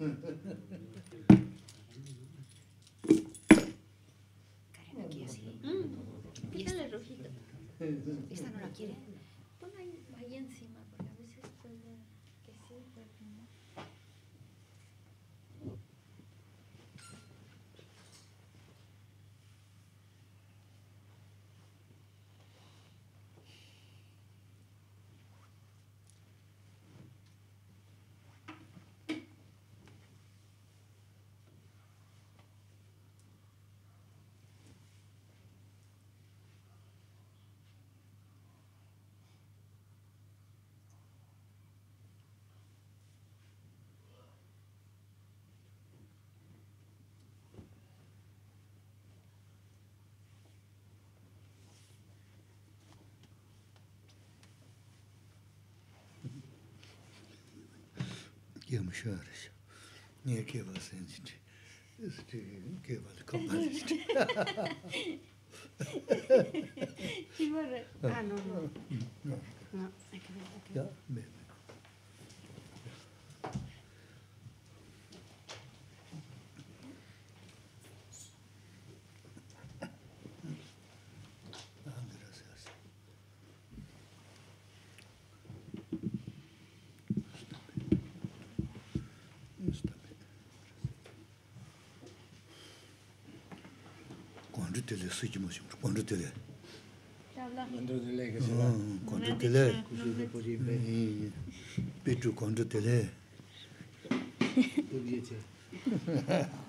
Karen, aquí así. Mm, Pítale rojito. Esta no la quiere. yamışarışım. Niye keval sen içi? Üstü keval kapalı içi. Kim 수지 모습 먼저 되게 ཁས ཁས ཁས ཁས ཁས ཁས ཁས ཁས ཁས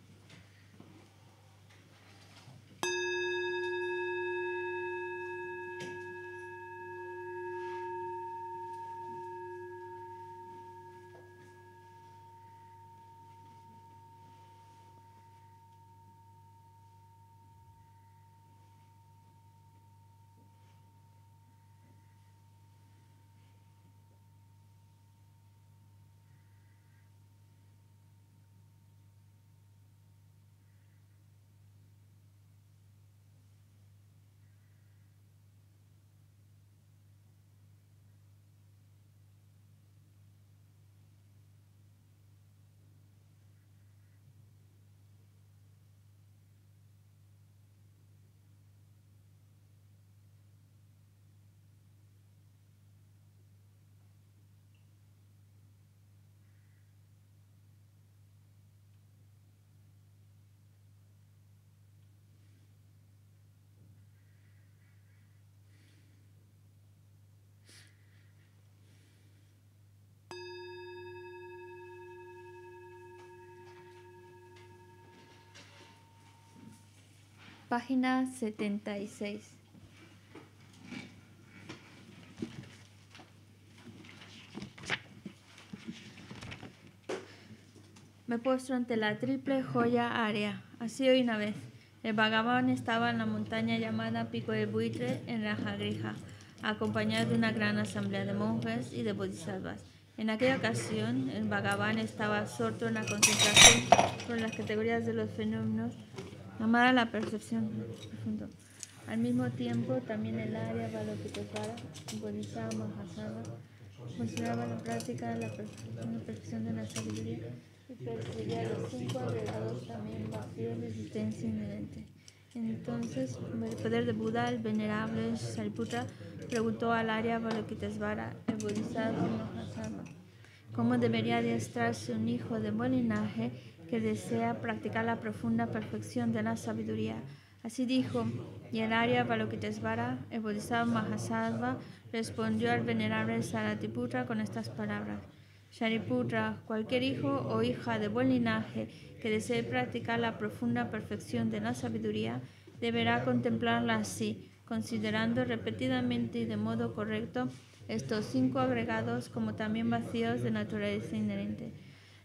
página 76. Me puesto ante la triple joya área. Así hoy una vez. El vagabundo estaba en la montaña llamada Pico del Buitre, en Rajagrija, acompañado de una gran asamblea de monjes y de bodhisattvas. En aquella ocasión, el vagabundo estaba absorto en la concentración con las categorías de los fenómenos Amar a la percepción profundo. Al mismo tiempo, también el área el Bodhisattva Mahasava, consideraba la práctica de la perfección de la sabiduría y percibía los cinco agregados también vacíos de existencia inherente. Entonces, el poder de Buda, el venerable Sariputra preguntó al área Balokitesvara, el Bodhisattva Mahasattva, cómo debería adiestrarse un hijo de buen linaje que desea practicar la profunda perfección de la sabiduría. Así dijo y Balokitesvara, el Bodhisattva Mahasattva respondió al venerable Saratiputra con estas palabras. Sariputra, cualquier hijo o hija de buen linaje que desee practicar la profunda perfección de la sabiduría, deberá contemplarla así, considerando repetidamente y de modo correcto estos cinco agregados como también vacíos de naturaleza inherente.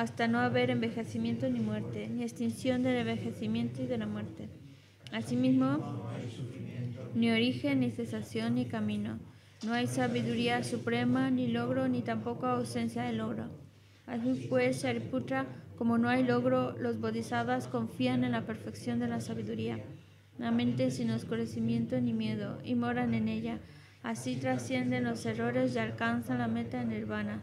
hasta no haber envejecimiento ni muerte, ni extinción del envejecimiento y de la muerte. Asimismo, ni origen, ni cesación, ni camino. No hay sabiduría suprema, ni logro, ni tampoco ausencia de logro. Así pues, Shariputra, como no hay logro, los bodhisattvas confían en la perfección de la sabiduría, la mente sin oscurecimiento ni miedo, y moran en ella. Así trascienden los errores y alcanzan la meta nirvana.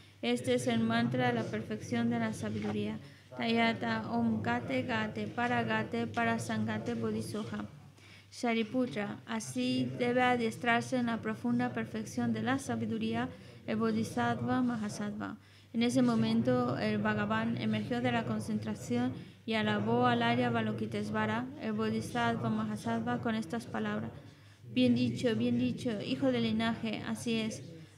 este es el mantra de la perfección de la sabiduría. Tayata Om Gate Gate para sangate Bodhisoha. Shariputra, así debe adiestrarse en la profunda perfección de la sabiduría el Bodhisattva Mahasattva. En ese momento, el Bhagavan emergió de la concentración y alabó al Arya Balokitesvara, el Bodhisattva Mahasattva, con estas palabras. Bien dicho, bien dicho, hijo del linaje, así es.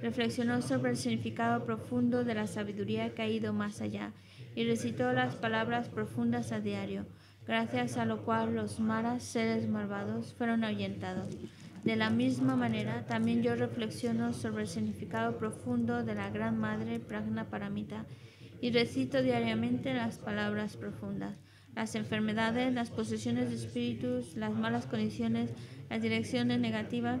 reflexionó sobre el significado profundo de la sabiduría que ha ido más allá y recitó las palabras profundas a diario, gracias a lo cual los malas seres malvados fueron ahuyentados. De la misma manera, también yo reflexiono sobre el significado profundo de la Gran Madre Pragna Paramita y recito diariamente las palabras profundas. Las enfermedades, las posesiones de espíritus, las malas condiciones, las direcciones negativas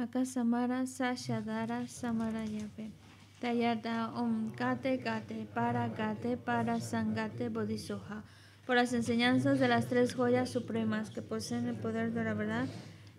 Akasamara Sashadara Samara Yape. Tayata Om Kate Kate Para Kate Para Sangate Bodhisoha. Por las enseñanzas de las tres joyas supremas que poseen el poder de la verdad,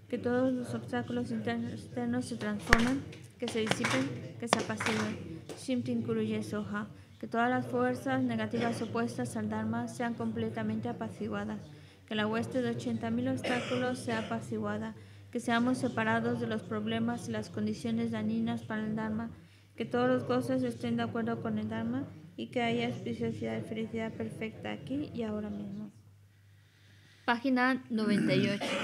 que todos los obstáculos internos, se transformen, que se disipen, que se apaciguen. Shimti Kuruye Soha. Que todas las fuerzas negativas opuestas al Dharma sean completamente apaciguadas. Que la hueste de 80.000 obstáculos sea apaciguada que seamos separados de los problemas y las condiciones dañinas para el Dharma, que todos los cosas estén de acuerdo con el Dharma y que haya espiritualidad y felicidad perfecta aquí y ahora mismo. Página 98.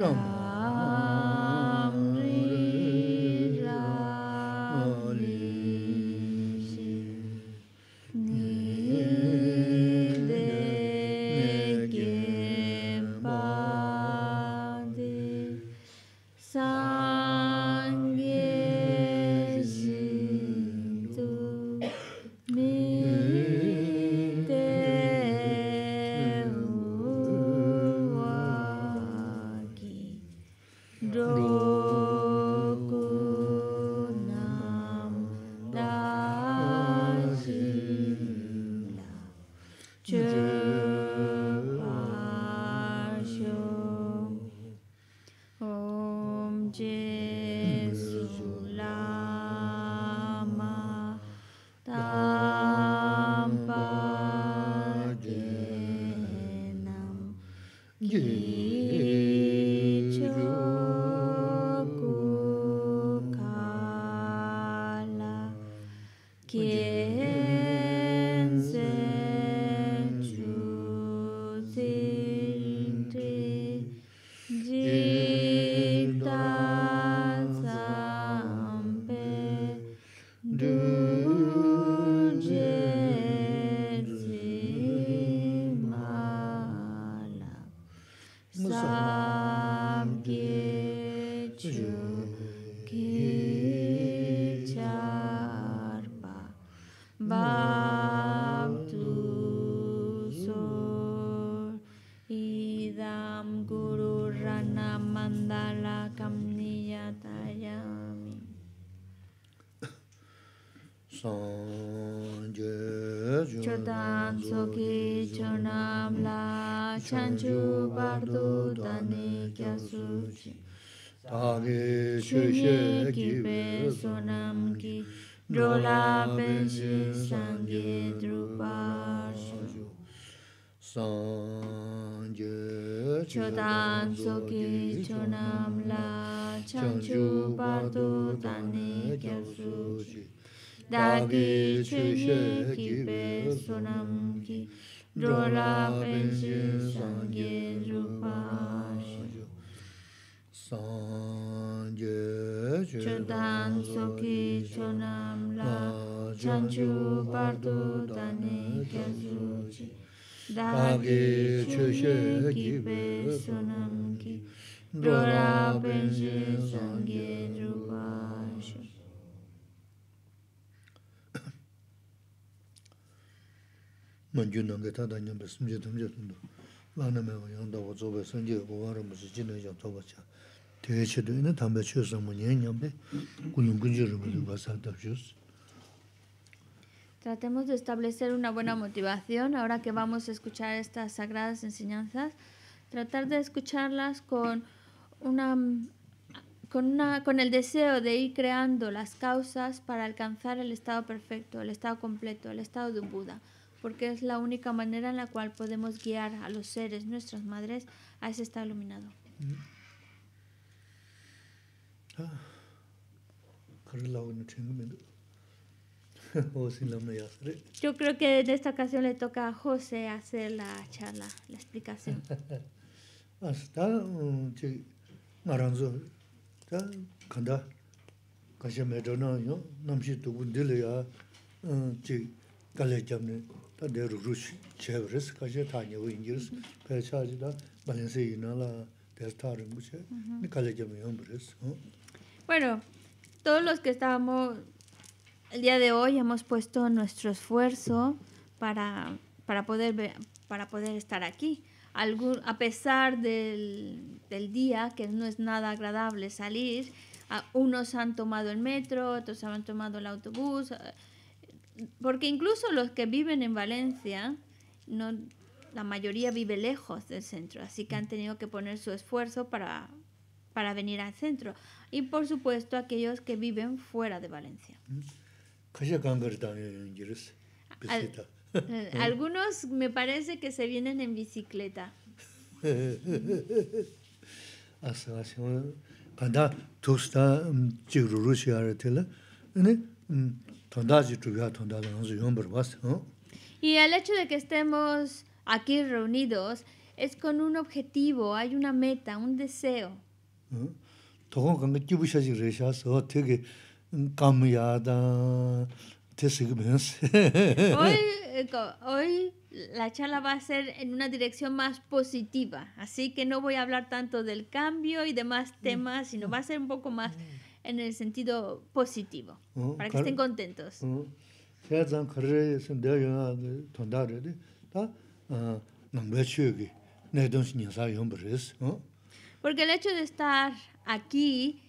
Om dagi chushe kibe sonam ki Dola pensi sange rupashi sangye chodan soki chonam la chanchu bardo dani kenzuchi dagi chushe kibe sonam ki drola pensi sangye rupashi Tratemos de establecer una buena motivación ahora que vamos a escuchar estas sagradas enseñanzas, tratar de escucharlas con con, una, con, el deseo de ir creando las causas para alcanzar el estado perfecto, el estado completo, el estado de Buda porque es la única manera en la cual podemos guiar a los seres, nuestras madres, a ese estado iluminado. Ah, Yo creo que en esta ocasión le toca a José hacer la charla, la explicación. Ah, mm, bueno, todos los que estábamos el día de hoy hemos puesto nuestro esfuerzo para, para, poder, para poder estar aquí. a pesar del, del, día, que no es nada agradable salir, unos han tomado el metro, otros han tomado el autobús, porque incluso los que viven en Valencia, no, la mayoría vive lejos del centro, así que han tenido que poner su esfuerzo para, para venir al centro. Y por supuesto aquellos que viven fuera de Valencia. ¿Mm? Eh, al, algunos me parece que se vienen en bicicleta. Y el hecho de que estemos aquí reunidos es con un objetivo, hay una meta, un deseo. Hoy, eh, hoy la charla va a ser en una dirección más positiva, así que no voy a hablar tanto del cambio y demás mm. temas, sino va a ser un poco más... Mm en el sentido positivo, mm, para que estén contentos. Mm. Ah, mm. Porque el hecho de estar aquí,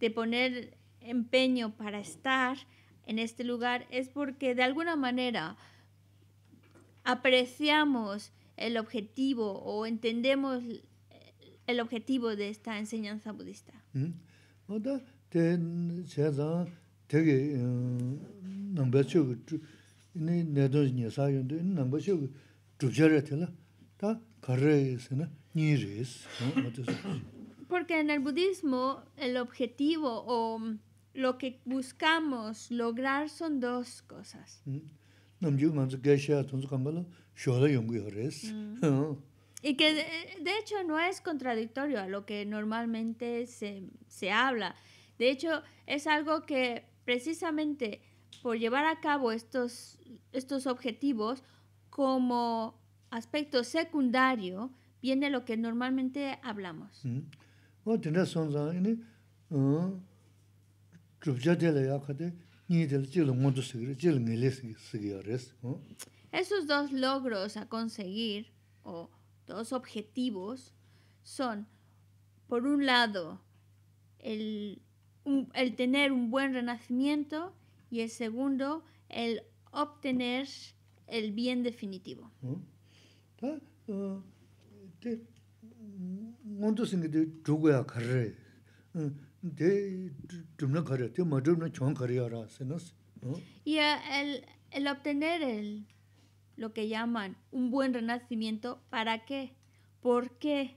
de poner empeño para estar en este lugar, es porque de alguna manera apreciamos el objetivo o entendemos el objetivo de esta enseñanza budista ten che zang tegi eh, namba chogu ini nedoji nye sa yundu, ini namba chogu chubchara tila, ta karre isi na nyi res. Porque en el budismo el objetivo o mm, lo que buscamos lograr son dos cosas. Mm, Namjiu manzu gaisha tunzu kambala shoda yungu yo res. Mm. Y que de, eh, de hecho no es contradictorio a lo que normalmente se, se habla. De hecho, es algo que precisamente por llevar a cabo estos, estos objetivos como aspecto secundario, viene lo que normalmente hablamos. Mm. Esos dos logros a conseguir, o dos objetivos, son, por un lado, el el tener un buen renacimiento y el segundo, el obtener el bien definitivo. ¿Mm? Y el, el obtener lo que llaman un buen renacimiento, ¿para qué? ¿Por qué?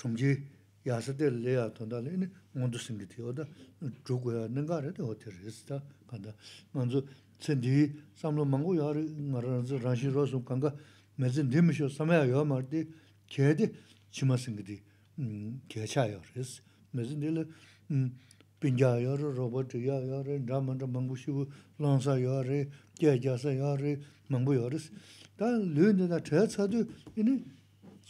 chung chi yasate le ya tonda le ini ngondu singi ti oda chugu ya nengaare di otir hisi ta kanda manzu tsindii samlo manggu yaari ngararanzi ran shi rosum kanga mezin di mishio samaya ya di kee di chima singi di mm keecha mezin dili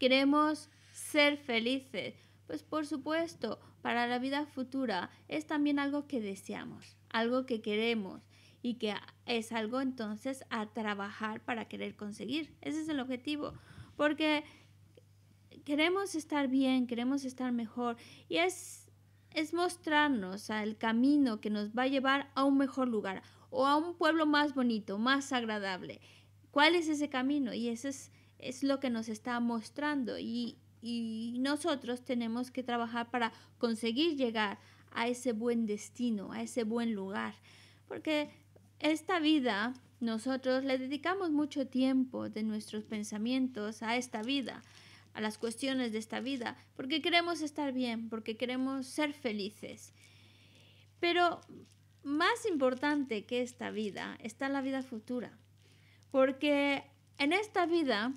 Queremos ser felices. Pues por supuesto, para la vida futura es también algo que deseamos, algo que queremos y que es algo entonces a trabajar para querer conseguir. Ese es el objetivo, porque queremos estar bien, queremos estar mejor y es, es mostrarnos el camino que nos va a llevar a un mejor lugar o a un pueblo más bonito, más agradable. ¿Cuál es ese camino? Y ese es es lo que nos está mostrando y, y nosotros tenemos que trabajar para conseguir llegar a ese buen destino, a ese buen lugar, porque esta vida nosotros le dedicamos mucho tiempo de nuestros pensamientos a esta vida, a las cuestiones de esta vida, porque queremos estar bien, porque queremos ser felices. Pero más importante que esta vida está la vida futura, porque en esta vida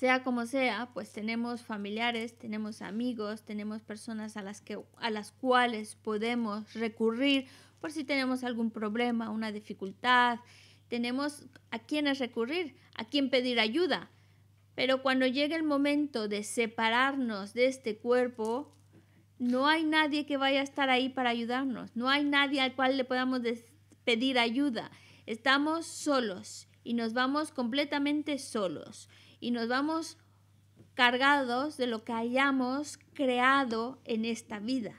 sea como sea, pues tenemos familiares, tenemos amigos, tenemos personas a las, que, a las cuales podemos recurrir por si tenemos algún problema, una dificultad. Tenemos a quienes recurrir, a quien pedir ayuda. Pero cuando llega el momento de separarnos de este cuerpo, no hay nadie que vaya a estar ahí para ayudarnos, no hay nadie al cual le podamos pedir ayuda. Estamos solos y nos vamos completamente solos y nos vamos cargados de lo que hayamos creado en esta vida.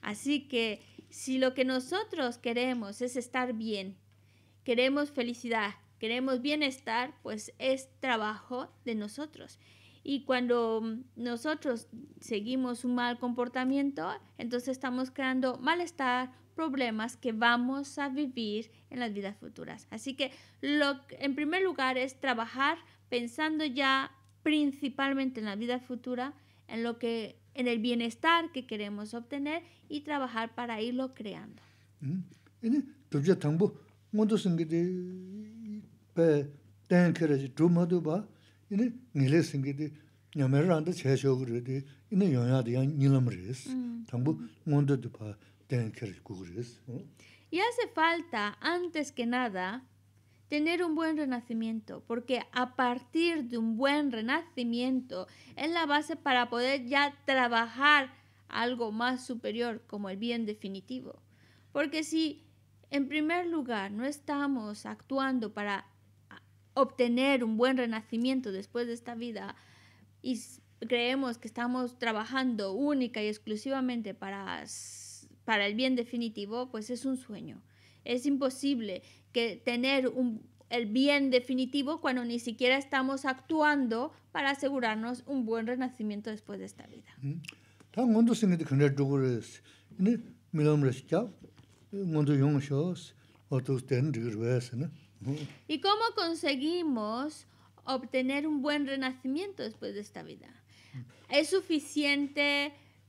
Así que si lo que nosotros queremos es estar bien, queremos felicidad, queremos bienestar, pues es trabajo de nosotros. Y cuando nosotros seguimos un mal comportamiento, entonces estamos creando malestar, problemas que vamos a vivir en las vidas futuras. Así que lo, en primer lugar es trabajar pensando ya principalmente en la vida futura, en lo que en el bienestar que queremos obtener y trabajar para irlo creando. Y hace falta, antes que nada, tener un buen renacimiento, porque a partir de un buen renacimiento es la base para poder ya trabajar algo más superior como el bien definitivo. Porque si en primer lugar no estamos actuando para obtener un buen renacimiento después de esta vida y creemos que estamos trabajando única y exclusivamente para, para el bien definitivo, pues es un sueño. Es imposible que tener el bien definitivo cuando ni siquiera estamos actuando para asegurarnos un buen renacimiento después de esta vida. ¿Y cómo conseguimos obtener un buen renacimiento después de esta vida? ¿Es suficiente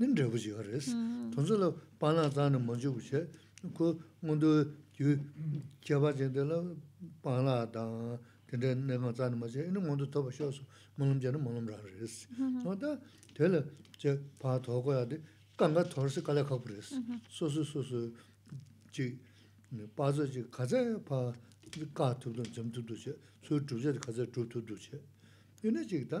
nīn dhēbu chī yā rēs. Tōnsu lā pānā tāna mōchū kuchē, kō ngōndō yu kiabā chēndē lā pānā tāna, tēndē nēngā tāna mōchē, yu ngōndō tōba shio sō, mōlum chēna mōlum rā rēs. Nō tā, tēla, chē pā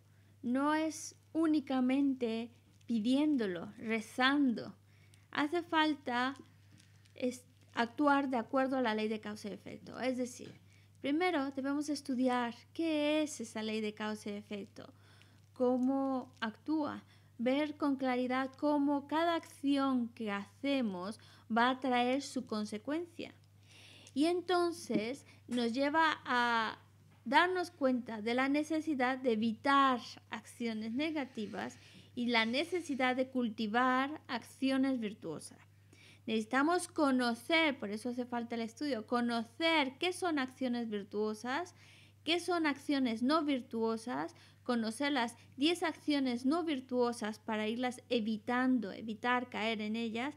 no es únicamente pidiéndolo, rezando. Hace falta actuar de acuerdo a la ley de causa y efecto. Es decir, primero debemos estudiar qué es esa ley de causa y efecto, cómo actúa, ver con claridad cómo cada acción que hacemos va a traer su consecuencia. Y entonces nos lleva a darnos cuenta de la necesidad de evitar acciones negativas y la necesidad de cultivar acciones virtuosas. Necesitamos conocer, por eso hace falta el estudio, conocer qué son acciones virtuosas, qué son acciones no virtuosas, conocer las 10 acciones no virtuosas para irlas evitando, evitar caer en ellas.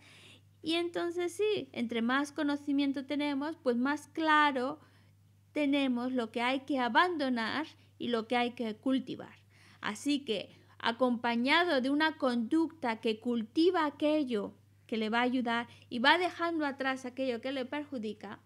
Y entonces sí, entre más conocimiento tenemos, pues más claro tenemos lo que hay que abandonar y lo que hay que cultivar. Así que, acompañado de una conducta que cultiva aquello que le va a ayudar y va dejando atrás aquello que le perjudica,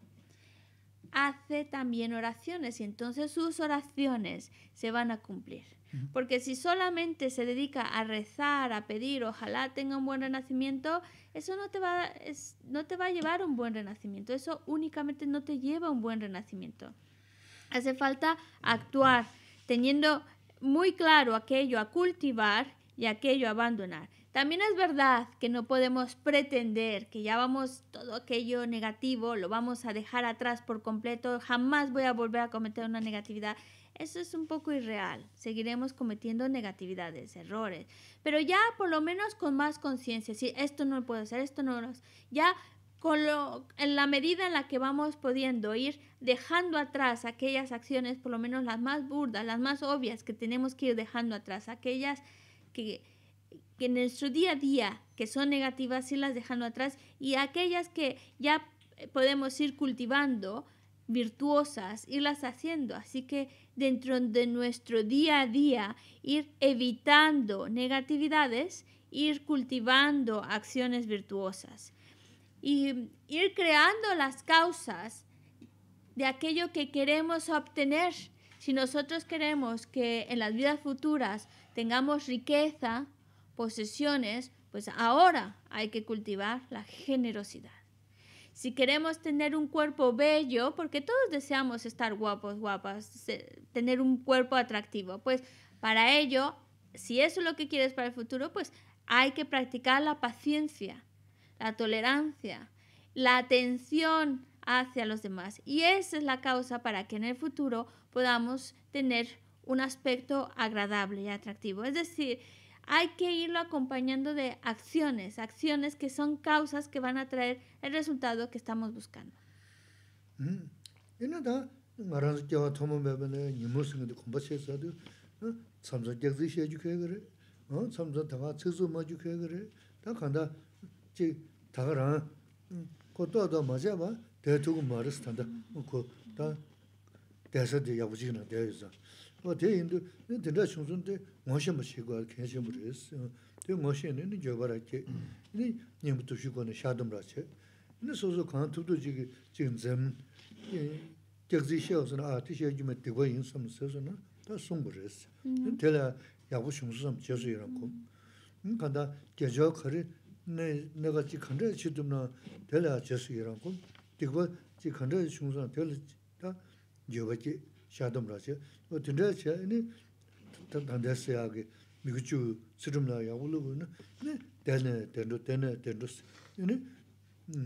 hace también oraciones y entonces sus oraciones se van a cumplir. Porque si solamente se dedica a rezar, a pedir, ojalá tenga un buen renacimiento, eso no te va, es, no te va a llevar a un buen renacimiento. Eso únicamente no te lleva a un buen renacimiento. Hace falta actuar teniendo muy claro aquello a cultivar y aquello a abandonar. También es verdad que no podemos pretender que ya vamos todo aquello negativo, lo vamos a dejar atrás por completo, jamás voy a volver a cometer una negatividad. Eso es un poco irreal. Seguiremos cometiendo negatividades, errores, pero ya por lo menos con más conciencia. Si esto no lo puedo hacer, esto no lo. Ya con lo, en la medida en la que vamos pudiendo ir dejando atrás aquellas acciones, por lo menos las más burdas, las más obvias que tenemos que ir dejando atrás, aquellas que, que en nuestro día a día que son negativas, irlas dejando atrás y aquellas que ya eh, podemos ir cultivando virtuosas, las haciendo. Así que dentro de nuestro día a día, ir evitando negatividades, ir cultivando acciones virtuosas y ir creando las causas de aquello que queremos obtener. Si nosotros queremos que en las vidas futuras tengamos riqueza, posesiones, pues ahora hay que cultivar la generosidad. Si queremos tener un cuerpo bello, porque todos deseamos estar guapos, guapas, tener un cuerpo atractivo, pues para ello, si eso es lo que quieres para el futuro, pues hay que practicar la paciencia, la tolerancia, la atención hacia los demás. Y esa es la causa para que en el futuro podamos tener un aspecto agradable y atractivo. Es decir, hay que irlo acompañando de acciones, acciones que son causas que van a traer el resultado que estamos buscando. 뭐 대인도 근데 총선데 뭐셔 뭐 시고 괜찮 모르겠어. 또 뭐셔는 이제 봐라게. 이 님부터 주고는 샤듬라체. 근데 소소 관투도 지금 지금 잼 격지셔서 아 티셔 좀 되고 인섬 세서나 다 숨버렸어. 근데 야부 총선 제주 이라고. 음 간다 계저 거리 내 내가 지금 근데 지금나 될아 제수 이라고. 되고 지금 근데 총선 될다 여버지 shaadam raachaya. O tindraya chaya, ini, tandaasya yaagi, miguchu, sirumlaa yaagulugu, ini, tena, tendo, tena, tendo, ini,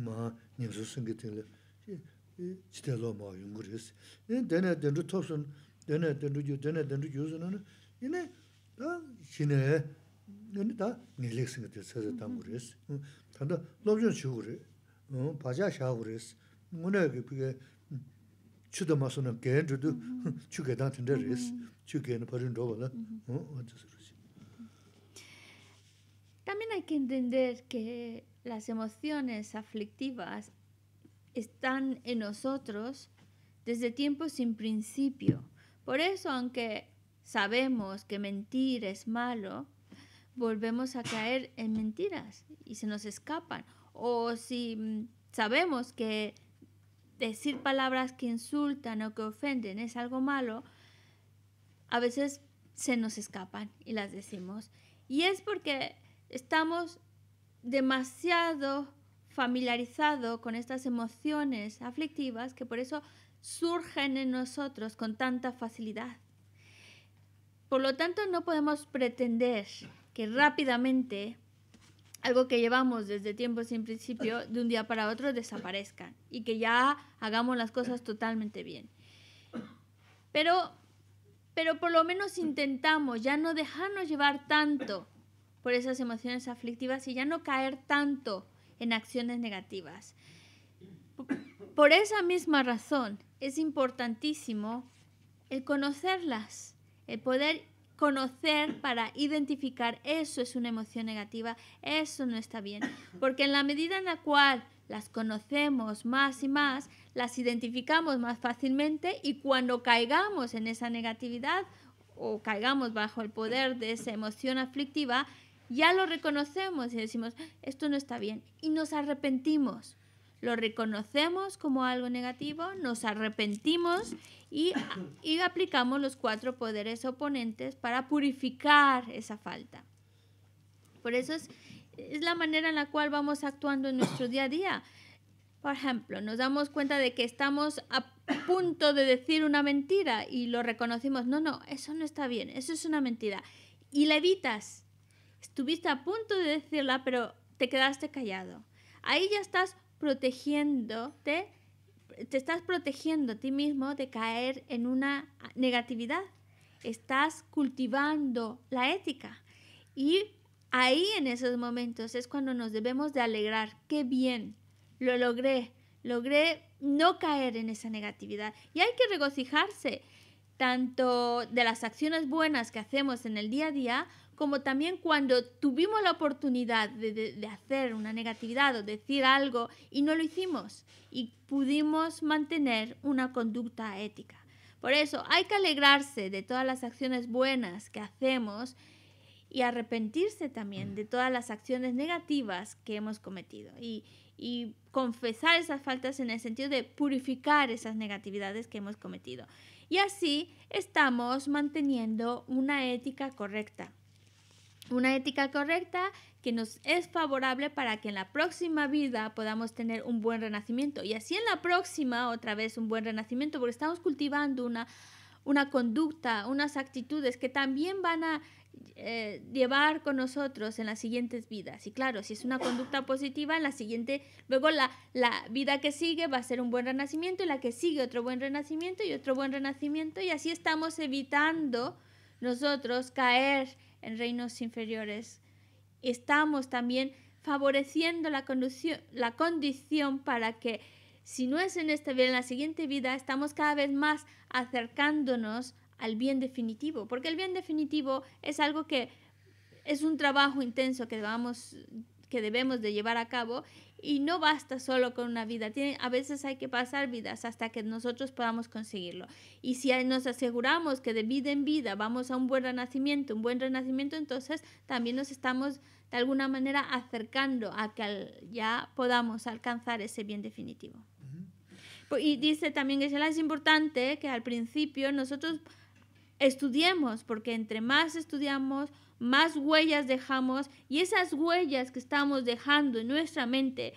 maa, nyamso singi tingla, chitelo maa yungurias. Ini, tena, tendo, topsun, tena, tendo, yu, tena, tendo, yu, zina, ini, taa, shine, ini, taa, nilik singi Tanda, También hay que entender que las emociones aflictivas están en nosotros desde tiempos sin principio. Por eso, aunque sabemos que mentir es malo, volvemos a caer en mentiras y se nos escapan. O si mm, sabemos que decir palabras que insultan o que ofenden es algo malo, a veces se nos escapan y las decimos. Y es porque estamos demasiado familiarizados con estas emociones aflictivas que por eso surgen en nosotros con tanta facilidad. Por lo tanto, no podemos pretender que rápidamente algo que llevamos desde tiempo sin principio, de un día para otro desaparezcan y que ya hagamos las cosas totalmente bien. Pero, pero por lo menos intentamos ya no dejarnos llevar tanto por esas emociones aflictivas y ya no caer tanto en acciones negativas. Por esa misma razón es importantísimo el conocerlas, el poder conocer para identificar eso es una emoción negativa, eso no está bien. Porque en la medida en la cual las conocemos más y más, las identificamos más fácilmente y cuando caigamos en esa negatividad o caigamos bajo el poder de esa emoción aflictiva, ya lo reconocemos y decimos, esto no está bien y nos arrepentimos lo reconocemos como algo negativo, nos arrepentimos y, aplicamos los cuatro poderes oponentes para purificar esa falta. Por eso es, es la manera en la cual vamos actuando en nuestro día a día. Por ejemplo, nos damos cuenta de que estamos a punto de decir una mentira y lo reconocimos. No, no, eso no está bien, eso es una mentira. Y la evitas. Estuviste a punto de decirla, pero te quedaste callado. Ahí ya estás protegiéndote, te estás protegiendo a ti mismo de caer en una negatividad. Estás cultivando la ética. Y ahí en esos momentos es cuando nos debemos de alegrar. Qué bien, lo logré, logré no caer en esa negatividad. Y hay que regocijarse tanto de las acciones buenas que hacemos en el día a día como también cuando tuvimos la oportunidad de, hacer una negatividad o decir algo y no lo hicimos y pudimos mantener una conducta ética. Por eso hay que alegrarse de todas las acciones buenas que hacemos y arrepentirse también de todas las acciones negativas que hemos cometido y confesar esas faltas en el sentido de purificar esas negatividades que hemos cometido. Y así estamos manteniendo una ética correcta una ética correcta que nos es favorable para que en la próxima vida podamos tener un buen renacimiento. Y así en la próxima otra vez un buen renacimiento, porque estamos cultivando una, una conducta, unas actitudes que también van a eh, llevar con nosotros en las siguientes vidas. Y claro, si es una conducta positiva, en la siguiente, luego la, la vida que sigue va a ser un buen renacimiento y la que sigue otro buen renacimiento y otro buen renacimiento. Y así estamos evitando nosotros caer en reinos inferiores. Estamos también favoreciendo la, la condición para que, si no es en esta vida, la siguiente vida, estamos cada vez más acercándonos al bien definitivo, porque el bien definitivo es algo que es un trabajo intenso que, que debemos de llevar a cabo y no basta solo con una vida, a veces hay que pasar vidas hasta que nosotros podamos conseguirlo. Y si nos aseguramos que de vida en vida vamos a un buen renacimiento, un buen renacimiento, entonces también nos estamos de alguna manera acercando a que ya podamos alcanzar ese bien definitivo. Y dice también que es importante que al principio nosotros estudiemos, porque entre más estudiamos, más huellas dejamos y esas huellas que estamos dejando en nuestra mente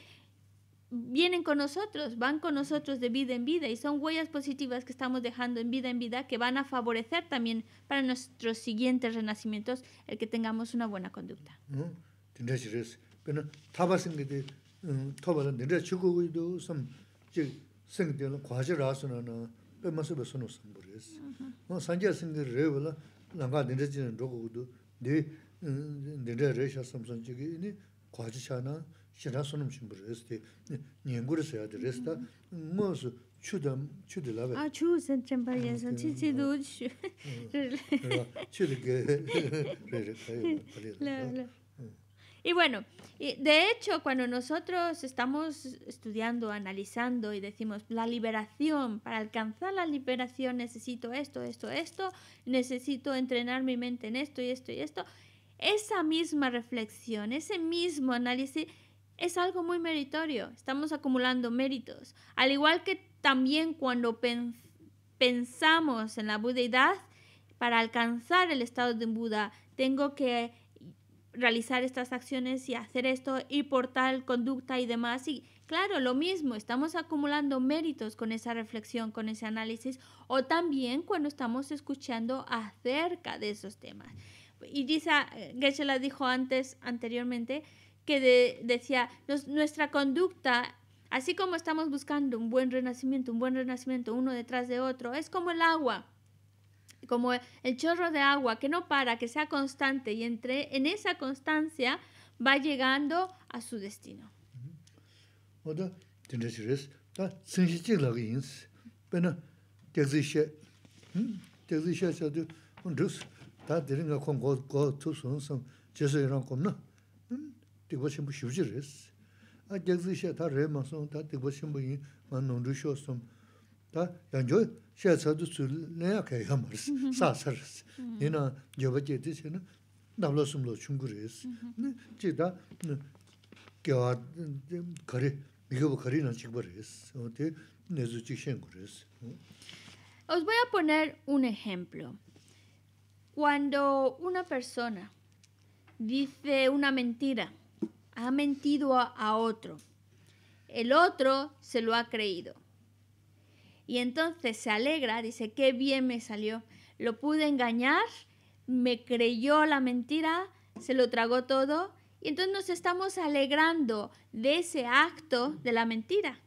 vienen con nosotros, van con nosotros de vida en vida y son huellas positivas que estamos dejando en vida en vida que van a favorecer también para nuestros siguientes renacimientos el que tengamos una buena conducta. 네 reisha samsan chigi ini kwaji chana shina sunum shimbu resdi, nyinguri sayadi resda, ngu su chudam, chudi labi. Ah, chu san chamba yansan, chi chi du chu. Chudi Y bueno, de hecho, cuando nosotros estamos estudiando, analizando y decimos la liberación, para alcanzar la liberación necesito esto, esto, esto, necesito entrenar mi mente en esto y esto y esto, esa misma reflexión, ese mismo análisis es algo muy meritorio. Estamos acumulando méritos. Al igual que también cuando pensamos en la budeidad, para alcanzar el estado de Buda, tengo que realizar estas acciones y hacer esto y por tal conducta y demás. Y claro, lo mismo, estamos acumulando méritos con esa reflexión, con ese análisis o también cuando estamos escuchando acerca de esos temas. Y se eh, la dijo antes, anteriormente, que decía, nuestra conducta, así como estamos buscando un buen renacimiento, un buen renacimiento uno detrás de otro, es como el agua como el chorro de agua que no para, que sea constante y entre en esa constancia va llegando a su destino. Os voy a poner un ejemplo. Cuando una persona dice una mentira, ha mentido a otro, el otro se lo ha creído. Y entonces se alegra, dice, qué bien me salió. Lo pude engañar, me creyó la mentira, se lo tragó todo. Y entonces nos estamos alegrando de ese acto de la mentira.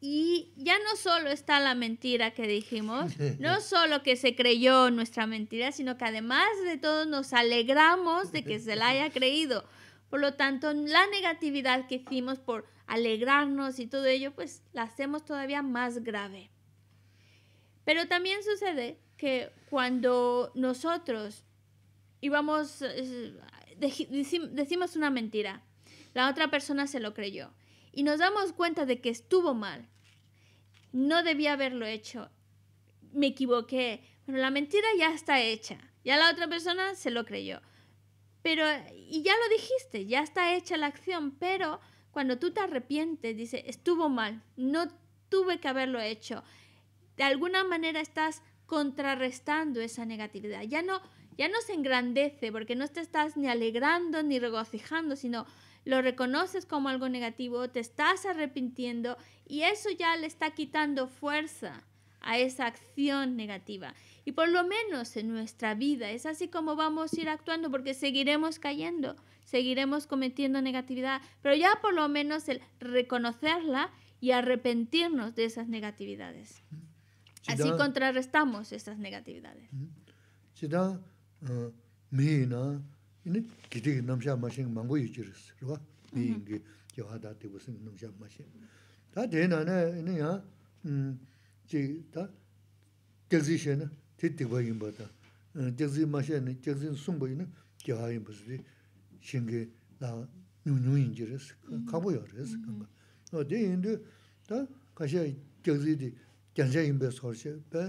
Y ya no solo está la mentira que dijimos, no solo que se creyó nuestra mentira, sino que además de todo nos alegramos de que se la haya creído. Por lo tanto, la negatividad que hicimos por alegrarnos y todo ello, pues la hacemos todavía más grave. Pero también sucede que cuando nosotros íbamos, eh, decimos una mentira, la otra persona se lo creyó y nos damos cuenta de que estuvo mal, no debía haberlo hecho, me equivoqué, pero la mentira ya está hecha, ya la otra persona se lo creyó. Pero, y ya lo dijiste, ya está hecha la acción, pero cuando tú te arrepientes, dice, estuvo mal, no tuve que haberlo hecho. De alguna manera estás contrarrestando esa negatividad. Ya no, ya no se engrandece porque no te estás ni alegrando ni regocijando, sino lo reconoces como algo negativo, te estás arrepintiendo y eso ya le está quitando fuerza a esa acción negativa. Y por lo menos en nuestra vida es así como vamos a ir actuando porque seguiremos cayendo seguiremos cometiendo negatividad, pero ya por lo menos el reconocerla y arrepentirnos de esas negatividades. Así contrarrestamos esas negatividades. shingi la nyung-nyung ingi riz, kaabu 다 가셔 kanga. O di yin di, da, kaxi ya jengzi di, jengzha yinbe s'hor shi, baa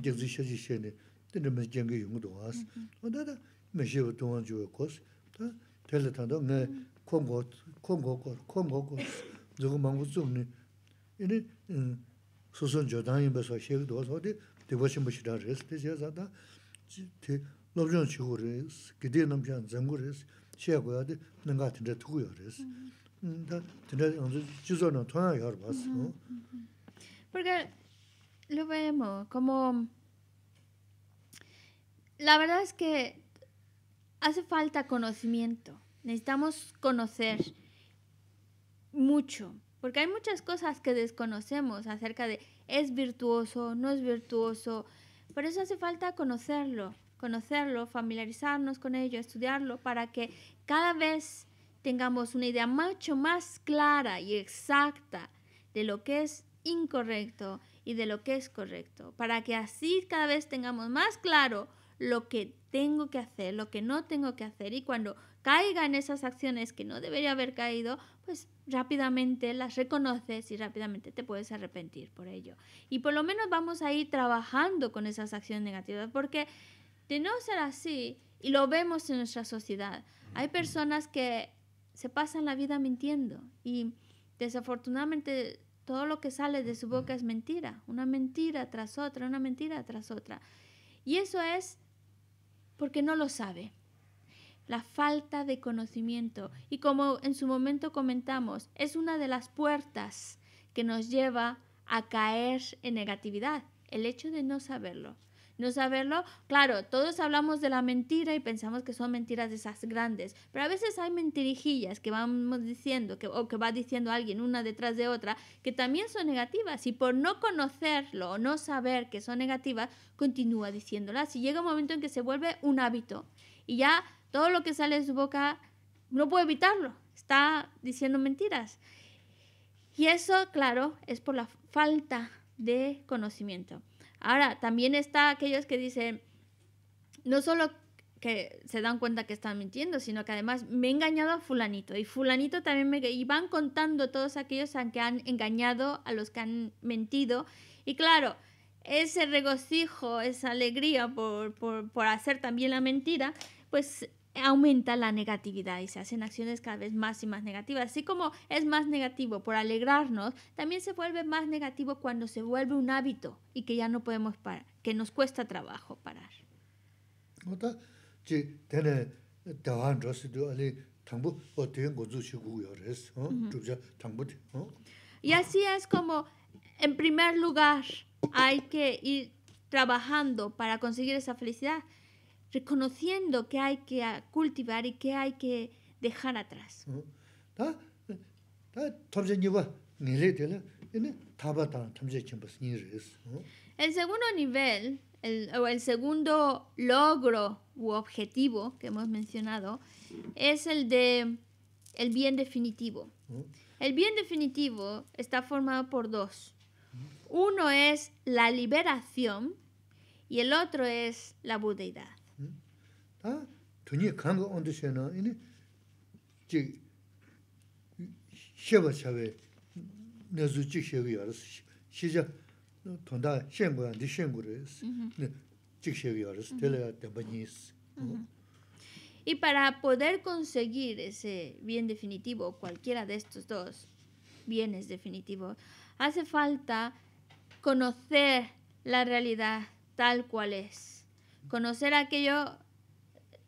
jengzi sha ji sheni, di na ma jengzi yung dhuwaas. Mm-hmm. O da da, ma shi yuwa, juwa koz, tanda, nga susun jodan di, di No mm-hmm. Porque lo vemos como... La verdad es que hace falta conocimiento. Necesitamos conocer mucho. Porque hay muchas cosas que desconocemos acerca de es virtuoso, no es virtuoso. Por eso hace falta conocerlo conocerlo, familiarizarnos con ello, estudiarlo, para que cada vez tengamos una idea mucho más clara y exacta de lo que es incorrecto y de lo que es correcto, para que así cada vez tengamos más claro lo que tengo que hacer, lo que no tengo que hacer y cuando caiga en esas acciones que no debería haber caído, pues rápidamente las reconoces y rápidamente te puedes arrepentir por ello. Y por lo menos vamos a ir trabajando con esas acciones negativas porque de no ser así, y lo vemos en nuestra sociedad, hay personas que se pasan la vida mintiendo y desafortunadamente todo lo que sale de su boca es mentira, una mentira tras otra, una mentira tras otra. Y eso es porque no lo sabe, la falta de conocimiento. Y como en su momento comentamos, es una de las puertas que nos lleva a caer en negatividad, el hecho de no saberlo no saberlo. Claro, todos hablamos de la mentira y pensamos que son mentiras de esas grandes, pero a veces hay mentirijillas que vamos diciendo que, o que va diciendo alguien una detrás de otra que también son negativas y por no conocerlo o no saber que son negativas, continúa diciéndolas y llega un momento en que se vuelve un hábito y ya todo lo que sale de su boca no puede evitarlo, está diciendo mentiras. Y eso, claro, es por la falta de conocimiento. Ahora, también está aquellos que dicen, no solo que se dan cuenta que están mintiendo, sino que además me he engañado a fulanito y fulanito también me... Y van contando todos aquellos a que han engañado, a los que han mentido. Y claro, ese regocijo, esa alegría por, por hacer también la mentira, pues aumenta la negatividad y se hacen acciones cada vez más y más negativas. Así como es más negativo por alegrarnos, también se vuelve más negativo cuando se vuelve un hábito y que ya no podemos parar, que nos cuesta trabajo parar. Y así es como, en primer lugar, hay que ir trabajando para conseguir esa felicidad reconociendo que hay que cultivar y que hay que dejar atrás. El segundo nivel o el segundo logro u objetivo que hemos mencionado es el de el bien definitivo. El bien definitivo está formado por dos. Uno es la liberación y el otro es la budeidad. Y para poder conseguir ese bien definitivo, cualquiera de estos dos bienes definitivos, hace falta conocer la realidad tal cual es, conocer aquello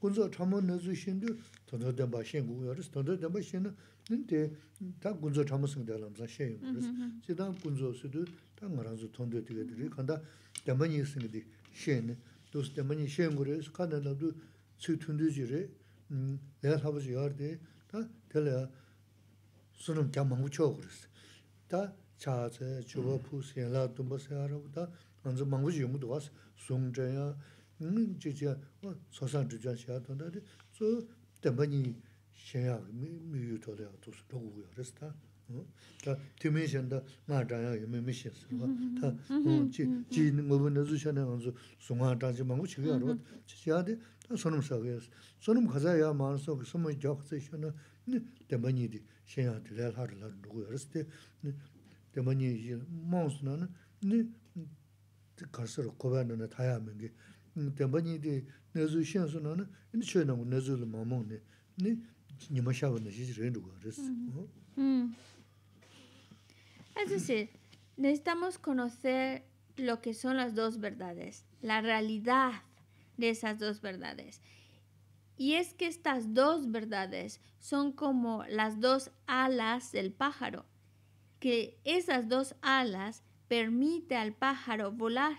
군소 참모 내주신도 돈도 된 바신 고요스 돈도 바신은 근데 다 군소 참모 생대람 자셔요 그래서 지단 군소 수도 말아서 돈도 되게 간다 대만이 있으니 셴네 도스 대만이 셴 거래서 간다도 수 튼드지래 음 내가 사버지 다 될래 수는 잠만 그랬어 다 차제 주어 푸스 연락 좀 먼저 망고지 연구도 왔어 미지야 소상 주자 시아던데 저 대번이 셔야 미유도데 저 도구야 됐다 어자 티미션도 나다야 미미시스 와다 뭐지 지는 뭐는 주셔네 먼저 송화 다지 먹고 치료로 치료하데 선음 사고야 선음 가자야 네 Es decir, mm-hmm. mm. necesitamos conocer lo que son las dos verdades, la realidad de esas dos verdades. Y es que estas dos verdades son como las dos alas del pájaro, que esas dos alas permite al pájaro volar.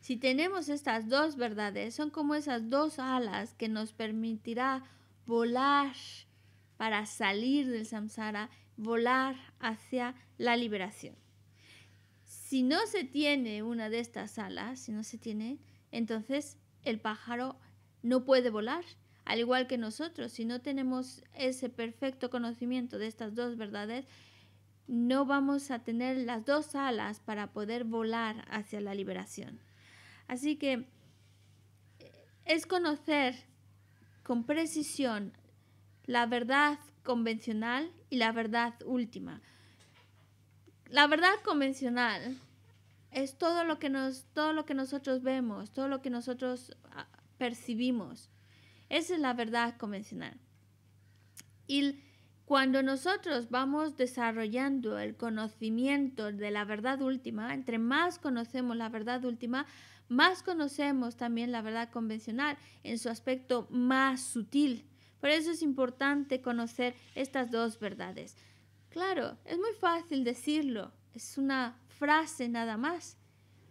Si tenemos estas dos verdades, son como esas dos alas que nos permitirá volar para salir del samsara, volar hacia la liberación. Si no se tiene una de estas alas, si no se tiene, entonces el pájaro no puede volar, al igual que nosotros. Si no tenemos ese perfecto conocimiento de estas dos verdades, no vamos a tener las dos alas para poder volar hacia la liberación. Así que eh, es conocer con precisión la verdad convencional y la verdad última. La verdad convencional es todo lo que todo lo que nosotros vemos, todo lo que nosotros ah, percibimos. Esa es la verdad convencional. Y cuando nosotros vamos desarrollando el conocimiento de la verdad última, entre más conocemos la verdad última, más conocemos también la verdad convencional en su aspecto más sutil. Por eso es importante conocer estas dos verdades. Claro, es muy fácil decirlo, es una frase nada más.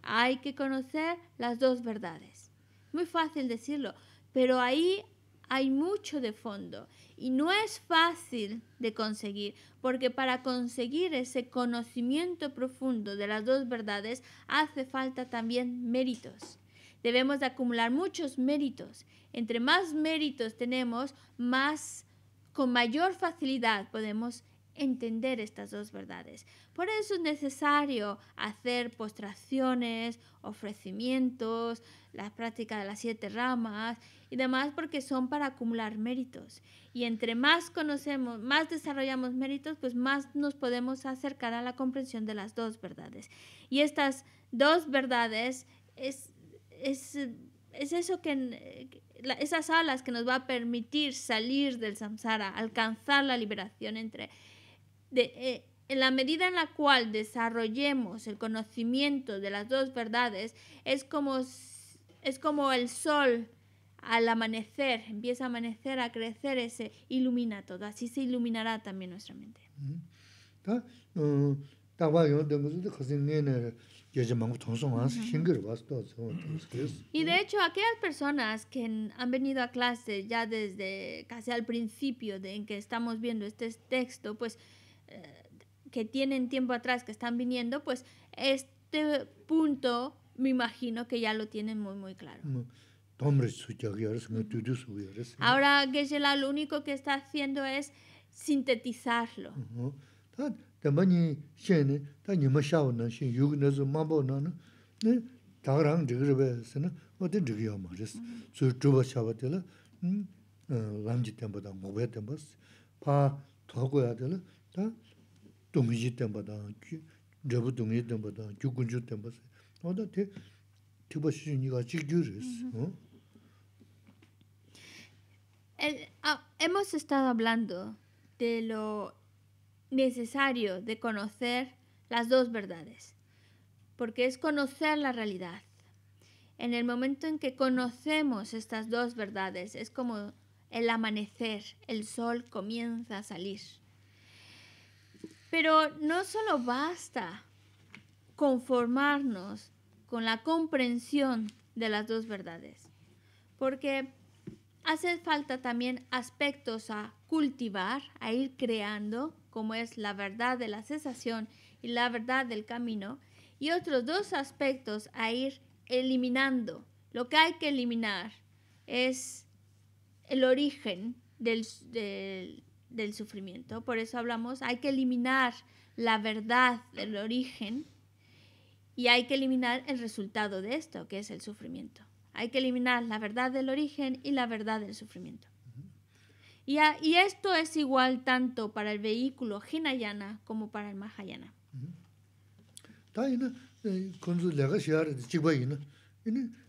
Hay que conocer las dos verdades. Muy fácil decirlo, pero ahí hay mucho de fondo y no es fácil de conseguir, porque para conseguir ese conocimiento profundo de las dos verdades hace falta también méritos. Debemos acumular muchos méritos. Entre más méritos tenemos, más con mayor facilidad podemos entender estas dos verdades. Por eso es necesario hacer postraciones, ofrecimientos, la práctica de las siete ramas y demás porque son para acumular méritos. Y entre más conocemos, más desarrollamos méritos, pues más nos podemos acercar a la comprensión de las dos verdades. Y estas dos verdades es, eso que... esas alas que nos va a permitir salir del samsara, alcanzar la liberación entre de, eh, en la medida en la cual desarrollemos el conocimiento de las dos verdades, es como, es como el sol al amanecer, empieza a amanecer, a crecer, se ilumina todo. Así se iluminará también nuestra mente. Y de hecho, aquellas personas que han venido a clase ya desde casi al principio de en que estamos viendo este texto, pues eh, que tienen tiempo atrás que están viniendo, pues este punto me imagino que ya lo tienen muy, muy claro. Ahora geshe lo único que está haciendo es sintetizarlo hemos estado hablando de lo necesario de conocer las dos verdades, porque es conocer la realidad. En el momento en que conocemos estas dos verdades, es como el amanecer, el sol comienza a salir. Pero no solo basta conformarnos con la comprensión de las dos verdades, porque hace falta también aspectos a cultivar, a ir creando, como es la verdad de la cesación y la verdad del camino, y otros dos aspectos a ir eliminando. Lo que hay que eliminar es el origen del, del del sufrimiento. Por eso hablamos, hay que eliminar la verdad del origen y hay que eliminar el resultado de esto, que es el sufrimiento. Hay que eliminar la verdad del origen y la verdad del sufrimiento. Y, esto es igual tanto para el vehículo Hinayana como para el Mahayana.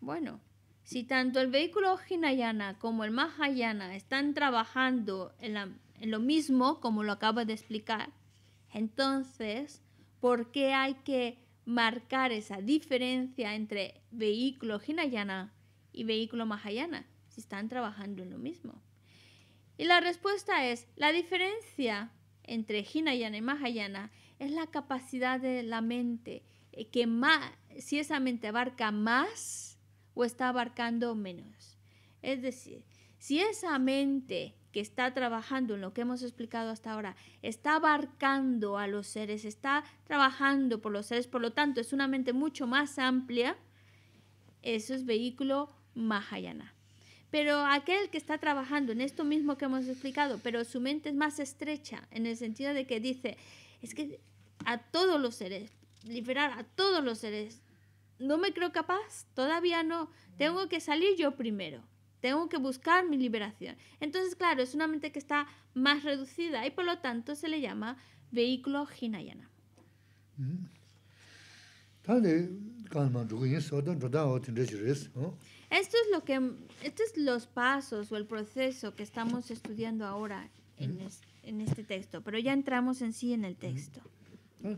Bueno, si tanto el vehículo Hinayana como el Mahayana están trabajando en, lo mismo, como lo acabo de explicar, entonces, ¿por qué hay que marcar esa diferencia entre vehículo Hinayana y vehículo Mahayana si están trabajando en lo mismo? Y la respuesta es, la diferencia entre Hinayana y Mahayana es la capacidad de la mente, eh, que más, si esa mente abarca más, o está abarcando menos. Es decir, si esa mente que está trabajando en lo que hemos explicado hasta ahora, está abarcando a los seres, está trabajando por los seres, por lo tanto es una mente mucho más amplia, eso es vehículo Mahayana. Pero aquel que está trabajando en esto mismo que hemos explicado, pero su mente es más estrecha, en el sentido de que dice, es que a todos los seres, liberar a todos los seres, no me creo capaz, todavía no, tengo que salir yo primero, tengo que buscar mi liberación. Entonces, claro, es una mente que está más reducida y por lo tanto se le llama vehículo Hinayana. Esto es lo que estos es los pasos o el proceso que estamos estudiando ahora en, mm. este texto, pero ya entramos en sí en el mm. texto. Mm.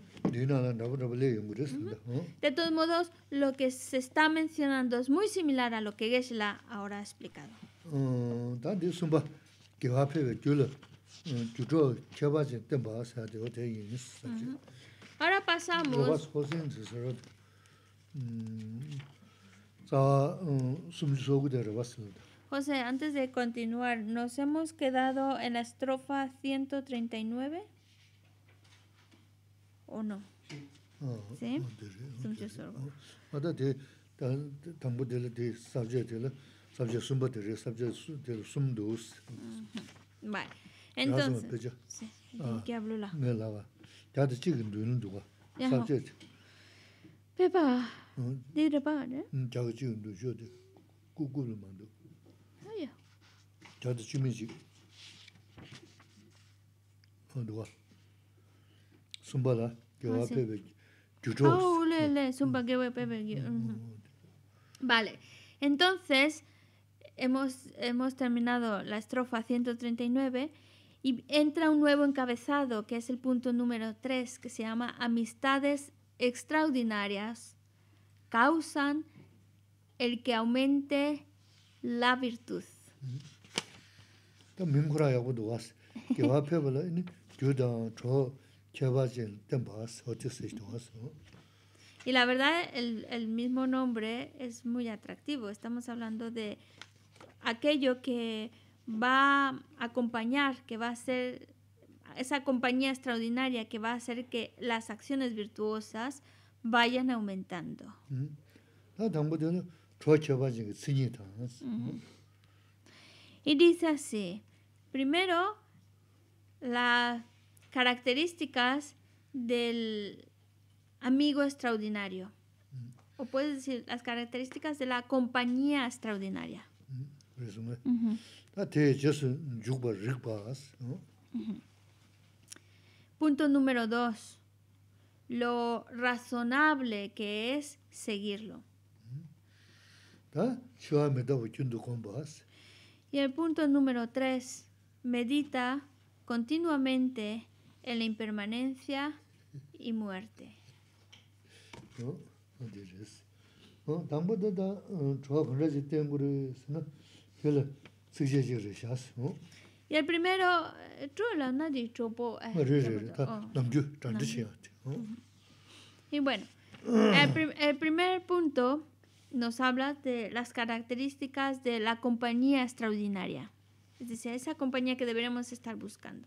De todos modos, lo que se está mencionando es muy similar a lo que geshe ahora ha explicado. Mm, mm, ahora pasamos. José, antes de continuar, nos hemos quedado en la estrofa 139. 오노. 응. 네. 좀 쳐서 봐. 보다 대 담보 대를 대 사제들 사제 숭배들이 사제 수들 수들도스. 음. 네. 엔토. 네. 이게 sumba ah, ah, mm, Vale, entonces hemos, hemos terminado la estrofa 139 y entra un nuevo encabezado que es el punto número 3 que se llama Amistades extraordinarias causan el que aumente la virtud. Mm-hmm. Y la verdad, el, mismo nombre es muy atractivo. Estamos hablando de aquello que va a acompañar, que va a ser esa compañía extraordinaria que va a hacer que las acciones virtuosas vayan aumentando. Mm-hmm. Mm-hmm. Y dice así, primero, la características del amigo extraordinario. Mm. O puedes decir las características de la compañía extraordinaria. Mm, punto número dos. Lo razonable que es seguirlo. Mm. ¿Ah? Y el punto número tres. Medita continuamente en la impermanencia y muerte. Y el primero, Y bueno, el, el primer punto nos habla de las características de la compañía extraordinaria. Es decir, esa compañía que deberemos estar buscando.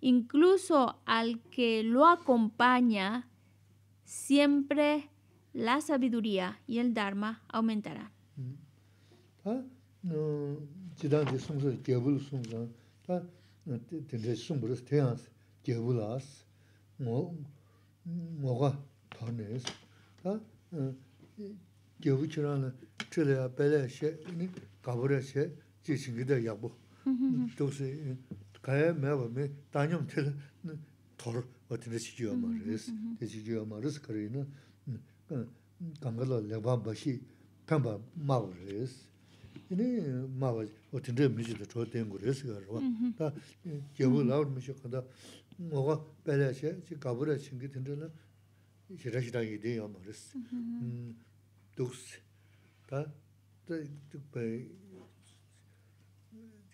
Incluso al que lo acompaña, siempre la sabiduría y el Dharma aumentará. Mm-hmm. Ah, Tāya mää wā mii 어떻게 tila tōr wā 말으스 chiji wā mā rīs. Tē chiji wā mā rīs karī na kāngalā lēqbān baxi tāmba mā wā rīs. Yīni mā wā chī wā tindrā mīsi dā chōwa dēngu rīs karī wā.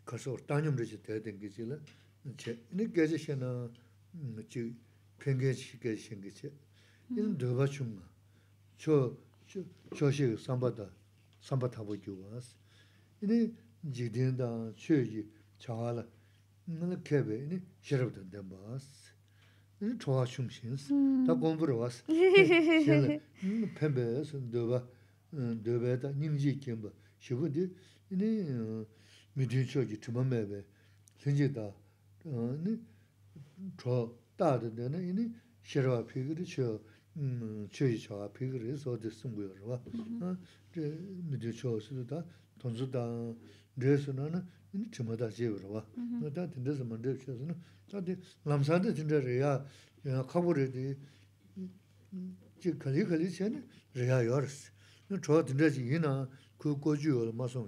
kasoor tanyam rizhi tayadin 된 la, che, ini gezi she na, chi, pengezi she gezi shen gizhi, ini dhoba chunga, cho, cho, cho she sambata, sambata 나는 gyuwa as, ini jidin da, cho yi, chaha la, nana kebe, ini sherab 님지 denba 봐 ini choha ta gombur midiun shio ki tima 저 linji da, ni, chuo, dada dana, ini, shirwa pigiri shio, shio yi chawa pigiri, so di sungu yo rwa. Di midiun shio si da, tonsu da, resu na, 전에 tima da jiwa rwa. Da, 그 si mandi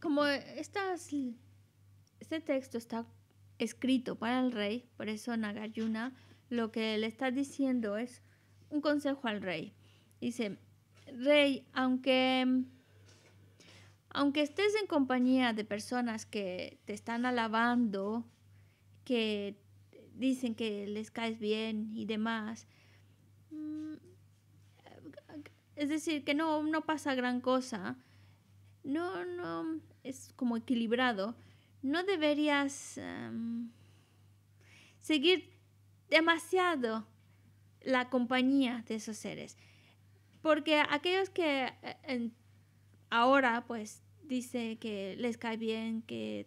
Como estas, este texto está escrito para el rey, por eso Nagayuna lo que le está diciendo es un consejo al rey. Dice, rey, aunque, aunque estés en compañía de personas que te están alabando, que dicen que les caes bien y demás, mm, es decir, que no, no pasa gran cosa, no, es como equilibrado, no deberías em, seguir demasiado la compañía de esos seres. Porque aquellos que eh, ahora pues dice que les cae bien, que